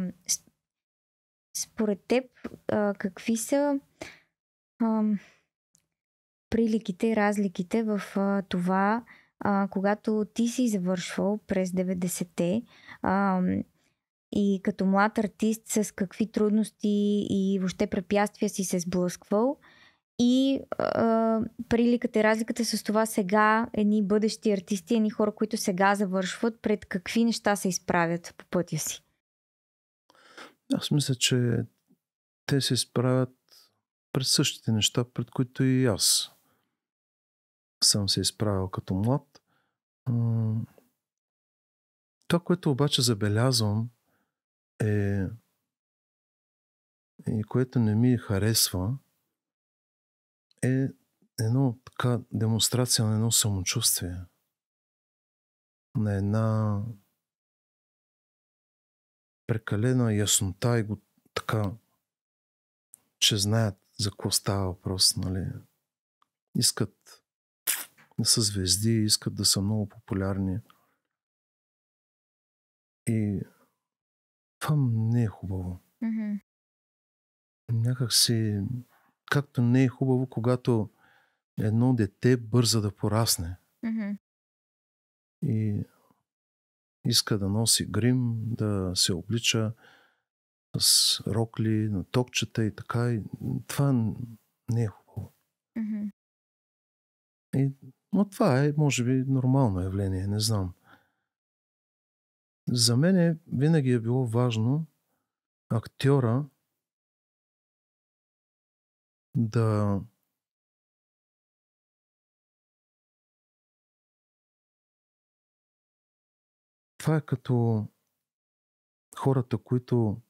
според теб, а, какви са а, приликите и разликите в а, това, а, когато ти си завършвал през 90-те а, и като млад артист с какви трудности и въобще препятствия си се сблъсквал и а, приликата и разликата с това сега едни бъдещи артисти, едни хора, които сега завършват, пред какви неща се изправят по пътя си? Аз мисля, че те се справят пред същите неща, пред които и аз съм се изправил като млад. Това, което обаче забелязвам е и което не ми харесва е едно така демонстрация на едно самочувствие. На една прекалена яснота и го така, че знаят за какво става въпрос, нали? Искат да са звезди, искат да са много популярни. И това не е хубаво. Mm-hmm. Някак си, както не е хубаво, когато едно дете бърза да порасне. Mm-hmm. И иска да носи грим, да се облича с рокли, на токчета и така. И това не е хубаво. Mm-hmm. И, но това е, може би, нормално явление, не знам. За мен е, винаги е било важно актьора да това е като хората, които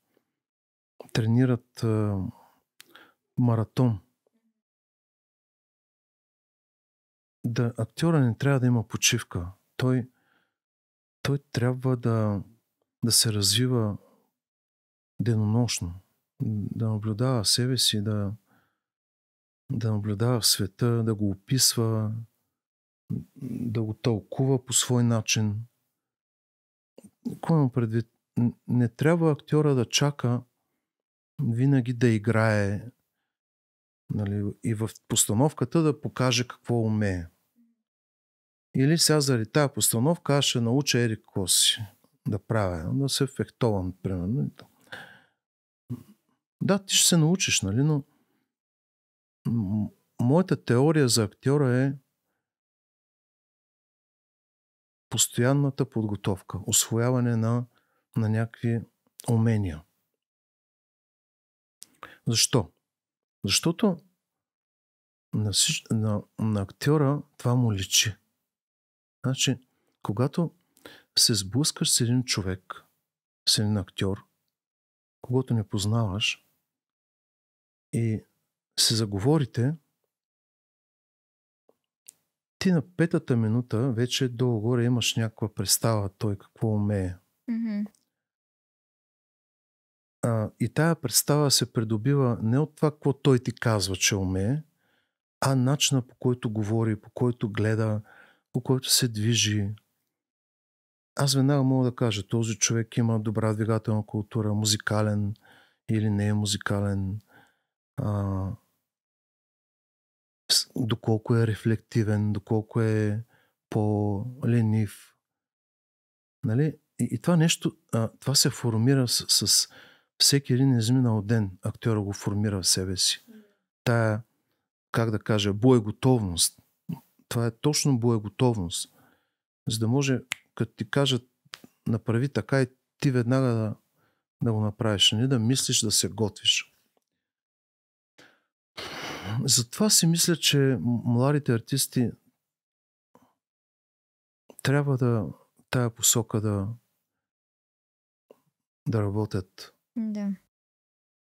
тренират а, маратон. Да, актьора не трябва да има почивка. Той, той трябва да, да се развива денонощно, да наблюдава себе си, да, да наблюдава света, да го описва, да го тълкува по свой начин. Какво имам предвид? Не трябва актьора да чака винаги да играе нали, и в постановката да покаже какво умее. Или сега заради тази постановка аз ще науча Ерик Коси да правя, да се ефектовам, примерно. Да, ти ще се научиш, нали, но моята теория за актьора е, постоянната подготовка, освояване на, на някакви умения. Защо? Защото на, всич... на, на актьора това му личи. Значи, когато се сблъскаш с един човек, с един актьор, когато не познаваш и се заговорите, ти на петата минута вече долу-горе имаш някаква представа той какво умее. Mm-hmm. А, и тая представа се придобива не от това, какво той ти казва, че умее, а начина по който говори, по който гледа, по който се движи. Аз веднага мога да кажа, този човек има добра двигателна култура, музикален или не е музикален. А, доколко е рефлективен, доколко е по-ленив. Нали? И, и това нещо, а, това се формира с, с всеки един изминал ден. Актьора го формира в себе си. Тая, как да кажа, боеготовност. Това е точно боеготовност. За да може, като ти кажат направи така и ти веднага да, да го направиш. Не нали? да мислиш, да се готвиш затова си мисля, че младите артисти трябва да тая посока да да работят. Да.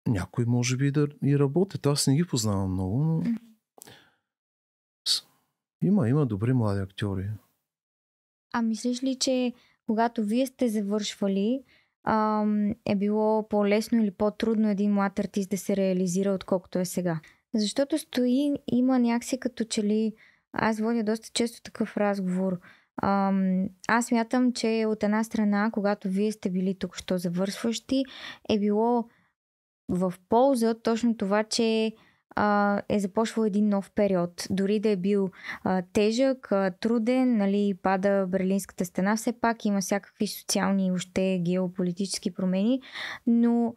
Някой може би да и работят. Аз не ги познавам много, но има, има добри млади актьори. А мислиш ли, че когато вие сте завършвали, е било по-лесно или по-трудно един млад артист да се реализира, отколкото е сега? Защото стои, има някакси като че ли, аз водя доста често такъв разговор. Ам, аз мятам, че от една страна, когато вие сте били тук, що завършващи, е било в полза точно това, че а, е започвал един нов период. Дори да е бил а, тежък, а, труден, нали, пада Берлинската стена, все пак има всякакви социални и още геополитически промени, но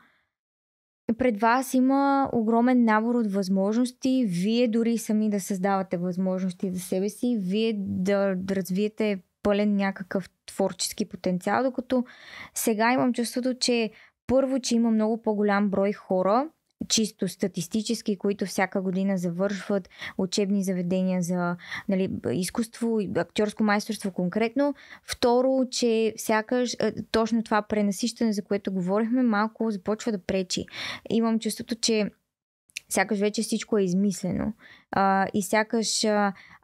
пред вас има огромен набор от възможности. Вие дори сами да създавате възможности за себе си, вие да, да развиете пълен някакъв творчески потенциал, докато сега имам чувството, че първо, че има много по-голям брой хора, чисто статистически, които всяка година завършват учебни заведения за нали, изкуство и актьорско майсторство конкретно. Второ, че сякаш точно това пренасищане, за което говорихме, малко започва да пречи. Имам чувството, че сякаш вече всичко е измислено. А, и сякаш,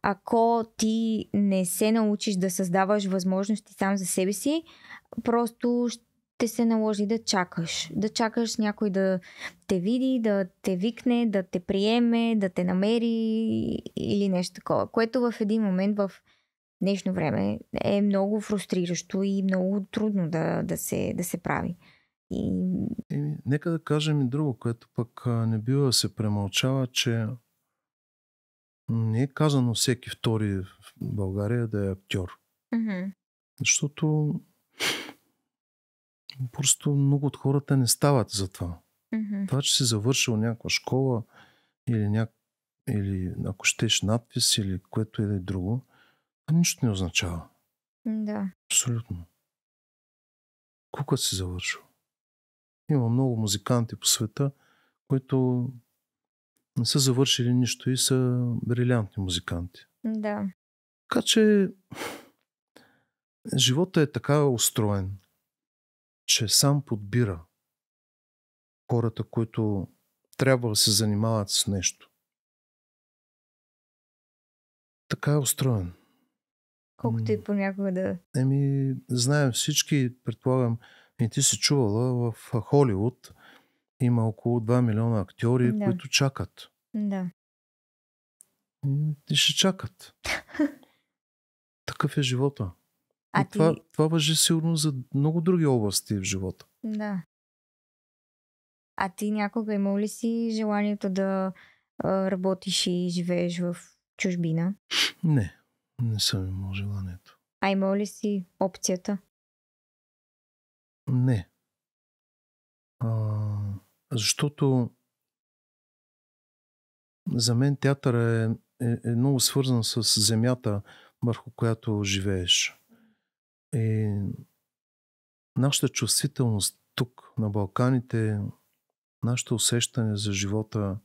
ако ти не се научиш да създаваш възможности сам за себе си, просто ще те се наложи да чакаш. Да чакаш някой да те види, да те викне, да те приеме, да те намери или нещо такова. Което в един момент в днешно време е много фрустриращо и много трудно да, да, се, да се прави. И... и нека да кажем и друго, което пък не бива да се премълчава, че не е казано всеки втори в България да е актьор. Mm-hmm. Защото просто много от хората не стават за това. Mm-hmm. Това, че си завършил някаква школа или, ня... или ако щеш надпис или което и да е друго, това нищо не означава. Да. Абсолютно. Кука си завършил. Има много музиканти по света, които не са завършили нищо и са брилянтни музиканти. Да. Така че живота е така устроен, че сам подбира хората, които трябва да се занимават с нещо. Така е устроен. Колкото и е понякога да. Еми, знаем всички, предполагам, и ти си чувала, в Холивуд има около 2 милиона актьори, да. които чакат. Да. И ще чакат. Такъв е живота. А ти... това, това въжи сигурно за много други области в живота. Да. А ти някога имал ли си желанието да а, работиш и живееш в чужбина? Не, не съм имал желанието. А имал ли си опцията? Не. А, защото за мен театър е, е, е много свързан с земята, върху която живееш е нашата чувствителност тук, на Балканите, нашето усещане за живота,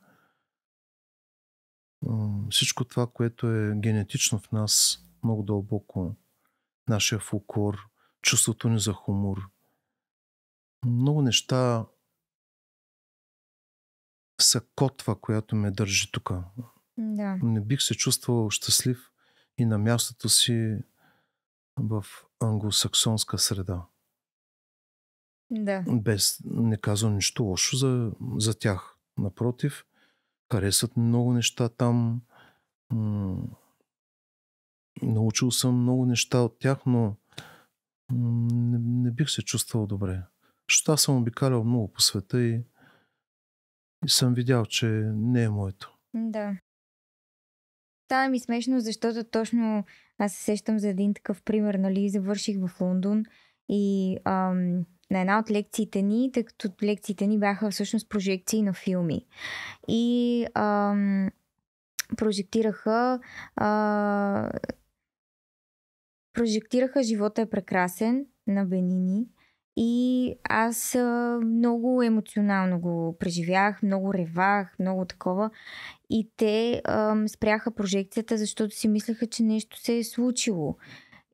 всичко това, което е генетично в нас, много дълбоко, нашия фулкор, чувството ни за хумор. Много неща са котва, която ме държи тук. Да. Не бих се чувствал щастлив и на мястото си в англосаксонска среда. Да. Без не казвам нищо лошо за, за тях. Напротив, харесват много неща там. М- научил съм много неща от тях, но м- не, не бих се чувствал добре. Защото аз съм обикалял много по света и, и съм видял, че не е моето. Да. Става ми смешно, защото точно аз се сещам за един такъв пример, нали, завърших в Лондон и ам, на една от лекциите ни, тъй като лекциите ни бяха всъщност прожекции на филми. И ам, прожектираха а, прожектираха Живота е прекрасен на Бенини и аз а, много емоционално го преживях, много ревах, много такова. И те а, спряха прожекцията, защото си мислеха, че нещо се е случило.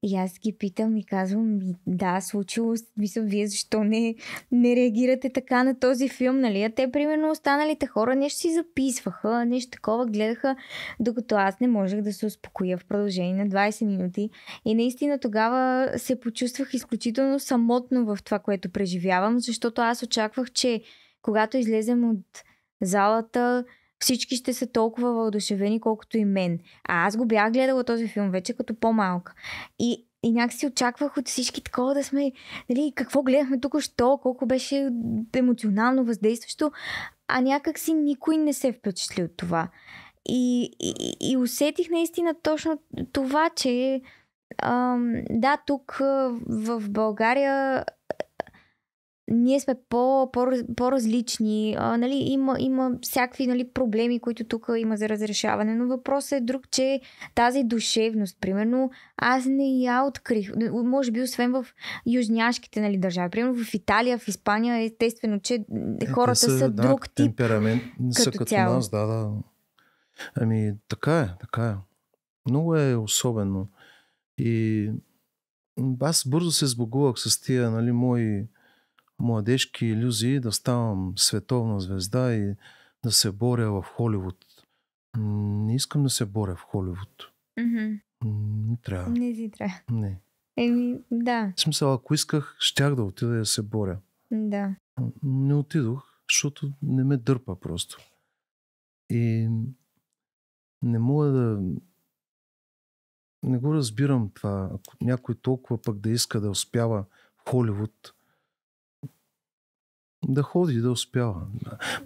И аз ги питам и казвам, да, случило, мисля, вие защо не, не реагирате така на този филм, нали? А те, примерно, останалите хора нещо си записваха, нещо такова гледаха, докато аз не можех да се успокоя в продължение на 20 минути. И наистина тогава се почувствах изключително самотно в това, което преживявам, защото аз очаквах, че когато излезем от залата, всички ще са толкова въодушевени, колкото и мен. А аз го бях гледала този филм вече като по-малка. И и някакси очаквах от всички такова да сме, нали, какво гледахме тук, що, колко беше емоционално въздействащо, а някакси никой не се впечатли от това. И, и, и усетих наистина точно това, че ам, да, тук в България ние сме по, по, по-различни, а, нали, има, има всякакви нали, проблеми, които тук има за разрешаване, но въпросът е друг, че тази душевност, примерно, аз не я открих, може би освен в южняшките нали, държави, примерно в Италия, в Испания, естествено, че хората са, са да, друг тип. Темперамент не като са като нас, да, да. Ами, така е, така е. Много е особено. И аз бързо се сбогувах с тия, нали, мои младежки иллюзии да ставам световна звезда и да се боря в Холивуд. Не искам да се боря в Холивуд. Mm-hmm. Не трябва. Не си трябва. Не. Еми, да. В смисъл, ако исках, щях да отида да се боря. Да. Не отидох, защото не ме дърпа просто. И не мога да... Не го разбирам това. Ако някой толкова пък да иска да успява в Холивуд, да ходи, да успява.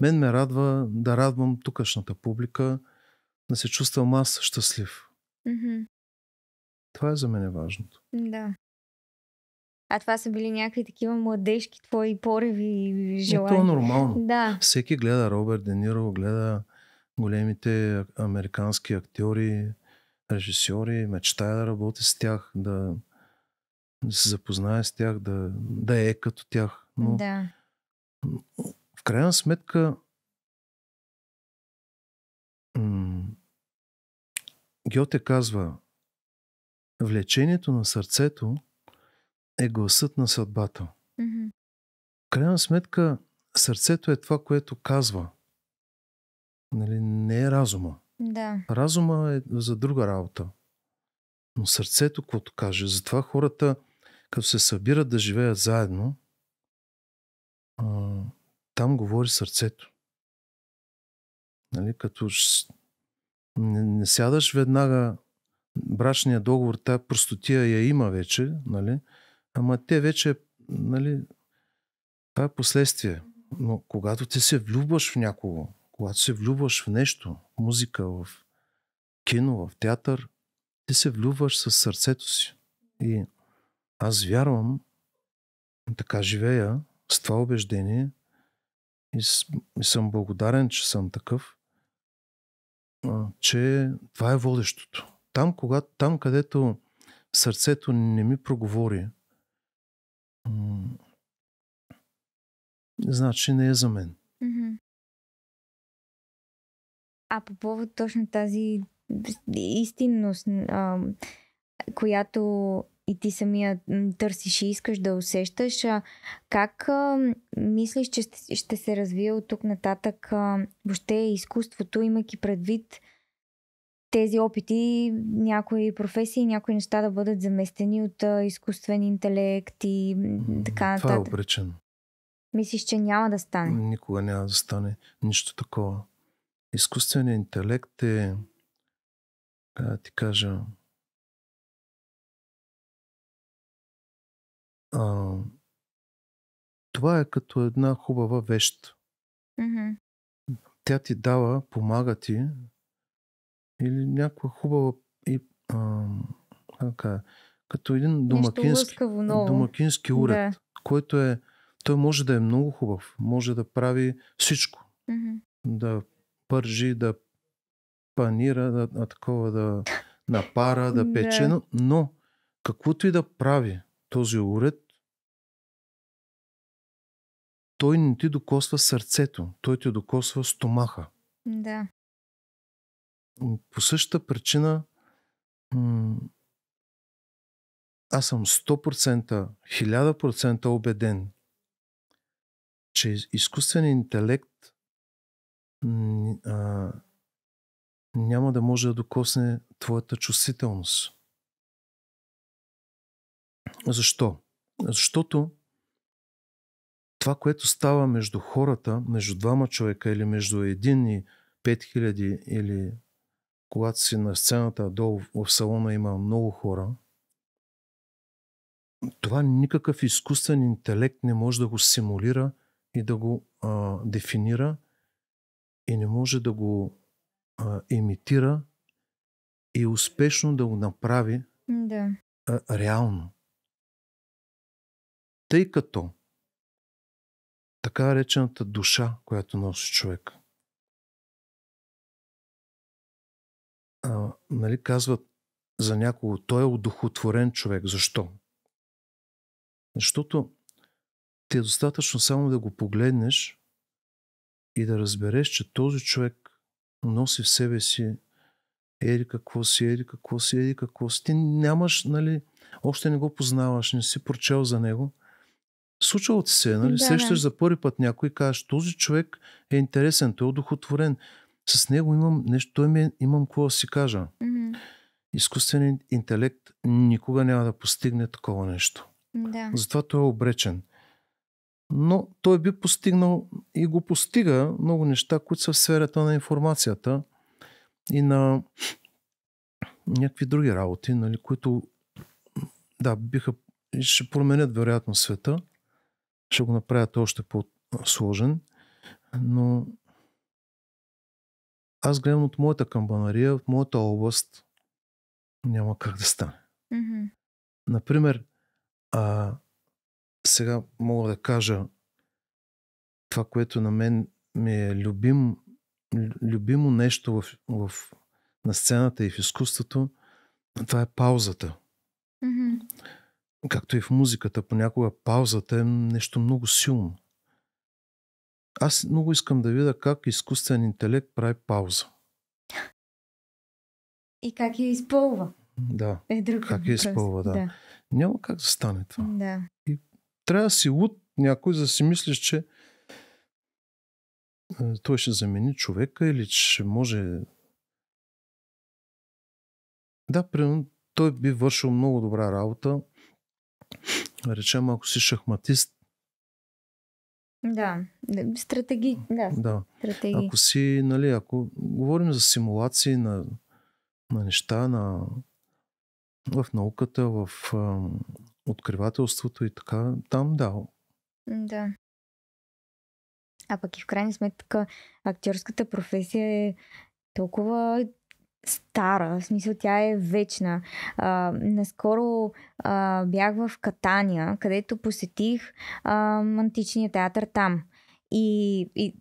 Мен ме радва да радвам тукашната публика, да се чувствам аз щастлив. Mm-hmm. Това е за мен важното. Да. А това са били някакви такива младежки твои пореви е желания. Това е нормално. Да. Всеки гледа Роберт Дениро, гледа големите американски актьори, режисьори, мечтая да работи с тях, да, да се запознае с тях, да, да е като тях. Но да в крайна сметка Гьоте казва, влечението на сърцето е гласът на съдбата. Mm-hmm. В крайна сметка, сърцето е това, което казва. Нали, не е разума. Да. Разума е за друга работа. Но сърцето, което каже, затова хората, като се събират да живеят заедно, там говори сърцето. Нали, като не, не сядаш веднага брачния договор, тая простотия я има вече, нали? ама те вече, нали, това е последствие. Но когато ти се влюбваш в някого, когато се влюбваш в нещо, музика, в кино, в театър, ти се влюбваш със сърцето си. И аз вярвам, така живея с това убеждение – и, и съм благодарен, че съм такъв, че това е водещото. Там, когато, там където сърцето не ми проговори, значи не е за мен. А по повод точно тази истинност, която и ти самия търсиш и искаш да усещаш. Как а, мислиш, че ще, ще се развие от тук нататък а, въобще изкуството, имайки предвид тези опити, някои професии, някои неща да бъдат заместени от а, изкуствен интелект и така нататък? Това е обречено. Мислиш, че няма да стане? Никога няма да стане нищо такова. Изкуственият интелект е, как да ти кажа, А, това е като една хубава вещ. Mm-hmm. Тя ти дава, помага ти или някаква хубава и, а, така, като един домакински, домакински уред, да. който е той може да е много хубав, може да прави всичко. Mm-hmm. Да пържи, да панира, да, да такова, да напара, да пече, но, но каквото и да прави този уред, той не ти докосва сърцето, той ти докосва стомаха. Да. По същата причина аз съм 100%, 1000% убеден, че изкуствен интелект а, няма да може да докосне твоята чувствителност. Защо? Защото това, което става между хората, между двама човека или между един и пет хиляди или когато си на сцената, долу в салона има много хора, това никакъв изкуствен интелект не може да го симулира и да го а, дефинира и не може да го а, имитира и успешно да го направи да. А, реално. Тъй като така наречената душа, която носи човек. А, нали, казват за някого, той е удохотворен човек. Защо? Защото ти е достатъчно само да го погледнеш и да разбереш, че този човек носи в себе си еди какво си, ери какво си, еди какво си. Ти нямаш, нали, още не го познаваш, не си прочел за него, Случвало ти се, нали? Да, Сещаш да. за първи път някой и кажеш, този човек е интересен, той е одухотворен. С него имам нещо, той ми е, имам какво да си кажа. Mm-hmm. Изкуственият интелект никога няма да постигне такова нещо. Да. Затова той е обречен. Но той би постигнал и го постига много неща, които са в сферата на информацията и на някакви други работи, нали, които да, биха ще променят вероятно света ще го направят още по-сложен, но аз гледам от моята камбанария, от моята област, няма как да стане. Mm-hmm. Например, а, сега мога да кажа това, което на мен ми е любим, любимо нещо в, в, на сцената и в изкуството, това е паузата. Mm-hmm както и в музиката, понякога паузата е нещо много силно. Аз много искам да видя как изкуствен интелект прави пауза. И как я изпълва. Да. Е друг как я изпълва, да. да. Няма как да стане това. Да. И трябва да си луд някой, за да си мислиш, че е, той ще замени човека или че може. Да, примерно, той би вършил много добра работа, речем, ако си шахматист, да, стратеги. Да, да. Стратеги. Ако си, нали, ако говорим за симулации на, на неща, на, в науката, в ам, откривателството и така, там да. Да. А пък и в крайна сметка актьорската професия е толкова стара, в смисъл тя е вечна. А, наскоро а, бях в Катания, където посетих а, античния театър там. И, и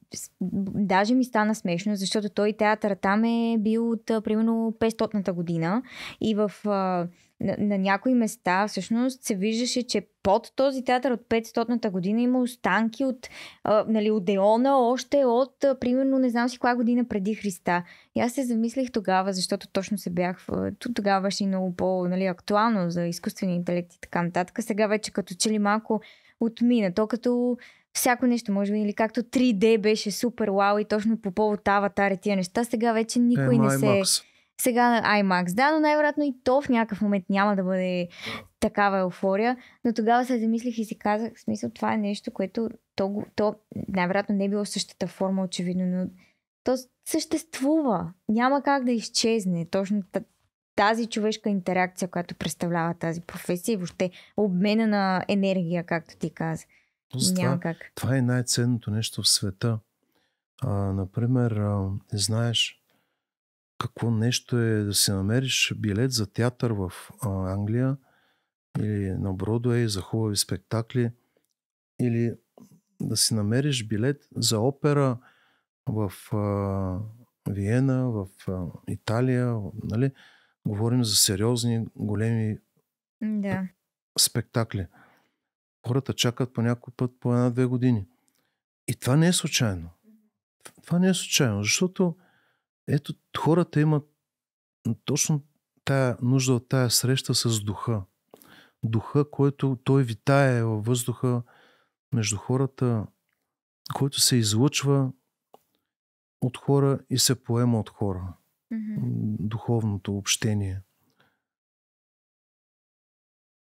даже ми стана смешно, защото той театър там е бил от примерно 500-та година и в а, на, на някои места всъщност се виждаше, че под този театър от 500-та година има останки от, а, нали, Одеона още от, а, примерно, не знам си коя година преди Христа. И аз се замислих тогава, защото точно се бях, тогава беше много по-актуално нали, за изкуствения интелект и така нататък. Сега вече като че ли малко отмина. То като всяко нещо, може би, или както 3D беше супер вау и точно по повод аватари тия неща, сега вече никой е, не се... Макс сега на IMAX. Да, но най-вероятно и то в някакъв момент няма да бъде такава еуфория, но тогава се замислих и си казах, в смисъл това е нещо, което то, то най-вероятно не е било същата форма, очевидно, но то съществува. Няма как да изчезне. Точно тази човешка интеракция, която представлява тази професия и въобще обмена на енергия, както ти каза. Няма това, как. Това е най-ценното нещо в света. А, например, а, знаеш, какво нещо е да си намериш билет за театър в Англия или на Бродуей за хубави спектакли или да си намериш билет за опера в а, Виена, в а, Италия, нали? Говорим за сериозни, големи да. спектакли. Хората чакат по някой път по една-две години. И това не е случайно. Това не е случайно, защото ето хората имат точно тая нужда от тая среща с духа. Духа, който той витае във въздуха между хората, който се излъчва от хора и се поема от хора. Mm-hmm. Духовното общение.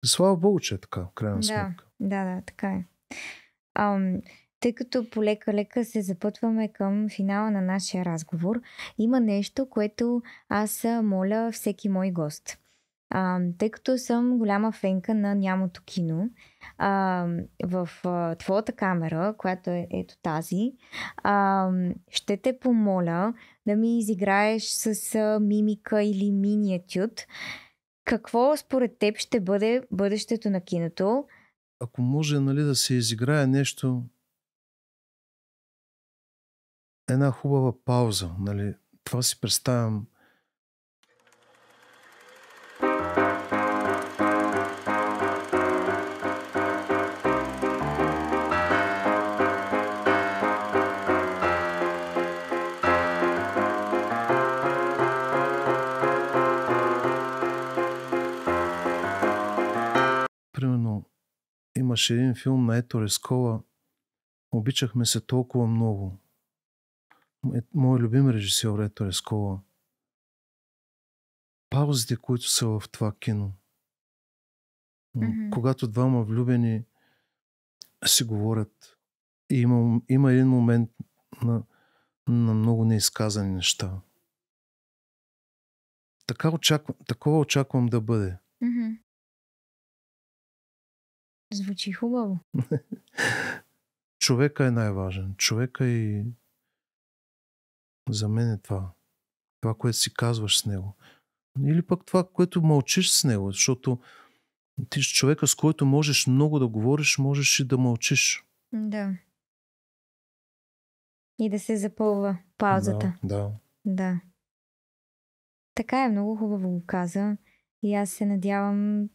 Слава Богу, че е така, в крайна да, сметка. Да, да, така е тъй като полека-лека се запътваме към финала на нашия разговор, има нещо, което аз моля всеки мой гост. А, тъй като съм голяма фенка на нямото кино, а, в а, твоята камера, която е ето тази, а, ще те помоля да ми изиграеш с а, мимика или миниатюд. Какво според теб ще бъде бъдещето на киното? Ако може нали, да се изиграе нещо една хубава пауза. Нали? Това си представям имаше един филм на Ето Рескова. Обичахме се толкова много. Е, мой любим режисьор Ето Рескова. Паузите, които са в това кино. Mm-hmm. Когато двама влюбени си говорят и има, има един момент на, на много неизказани неща. Така очаквам, такова очаквам да бъде. Mm-hmm. Звучи хубаво. Човека е най-важен. Човека и за мен е това. Това, което си казваш с него. Или пък това, което мълчиш с него, защото ти си човека, с който можеш много да говориш, можеш и да мълчиш. Да. И да се запълва паузата. Да. Да. да. Така е, много хубаво го каза. И аз се надявам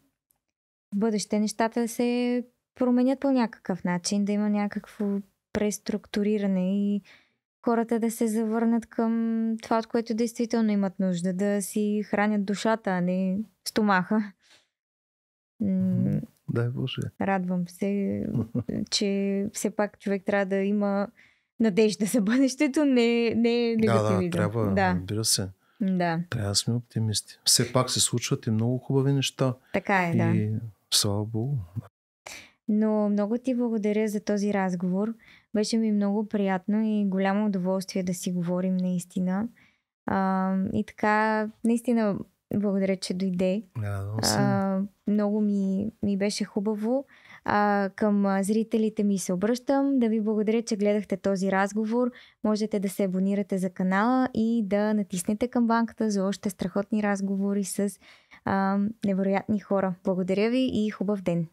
в бъдеще нещата да се променят по някакъв начин, да има някакво преструктуриране и хората да се завърнат към това, от което действително имат нужда, да си хранят душата, а не стомаха. Да, Боже. Радвам се, че все пак човек трябва да има надежда за бъдещето, не, не негативизъм. Да, да, трябва, да. разбира се. Да. Трябва да сме оптимисти. Все пак се случват и много хубави неща. Така е, и, да. Слава Богу. Но много ти благодаря за този разговор. Беше ми много приятно и голямо удоволствие да си говорим наистина. А, и така, наистина, благодаря, че дойде. А, много ми, ми беше хубаво. А, към зрителите ми се обръщам да ви благодаря, че гледахте този разговор. Можете да се абонирате за канала и да натиснете към банката за още страхотни разговори с а, невероятни хора. Благодаря ви и хубав ден!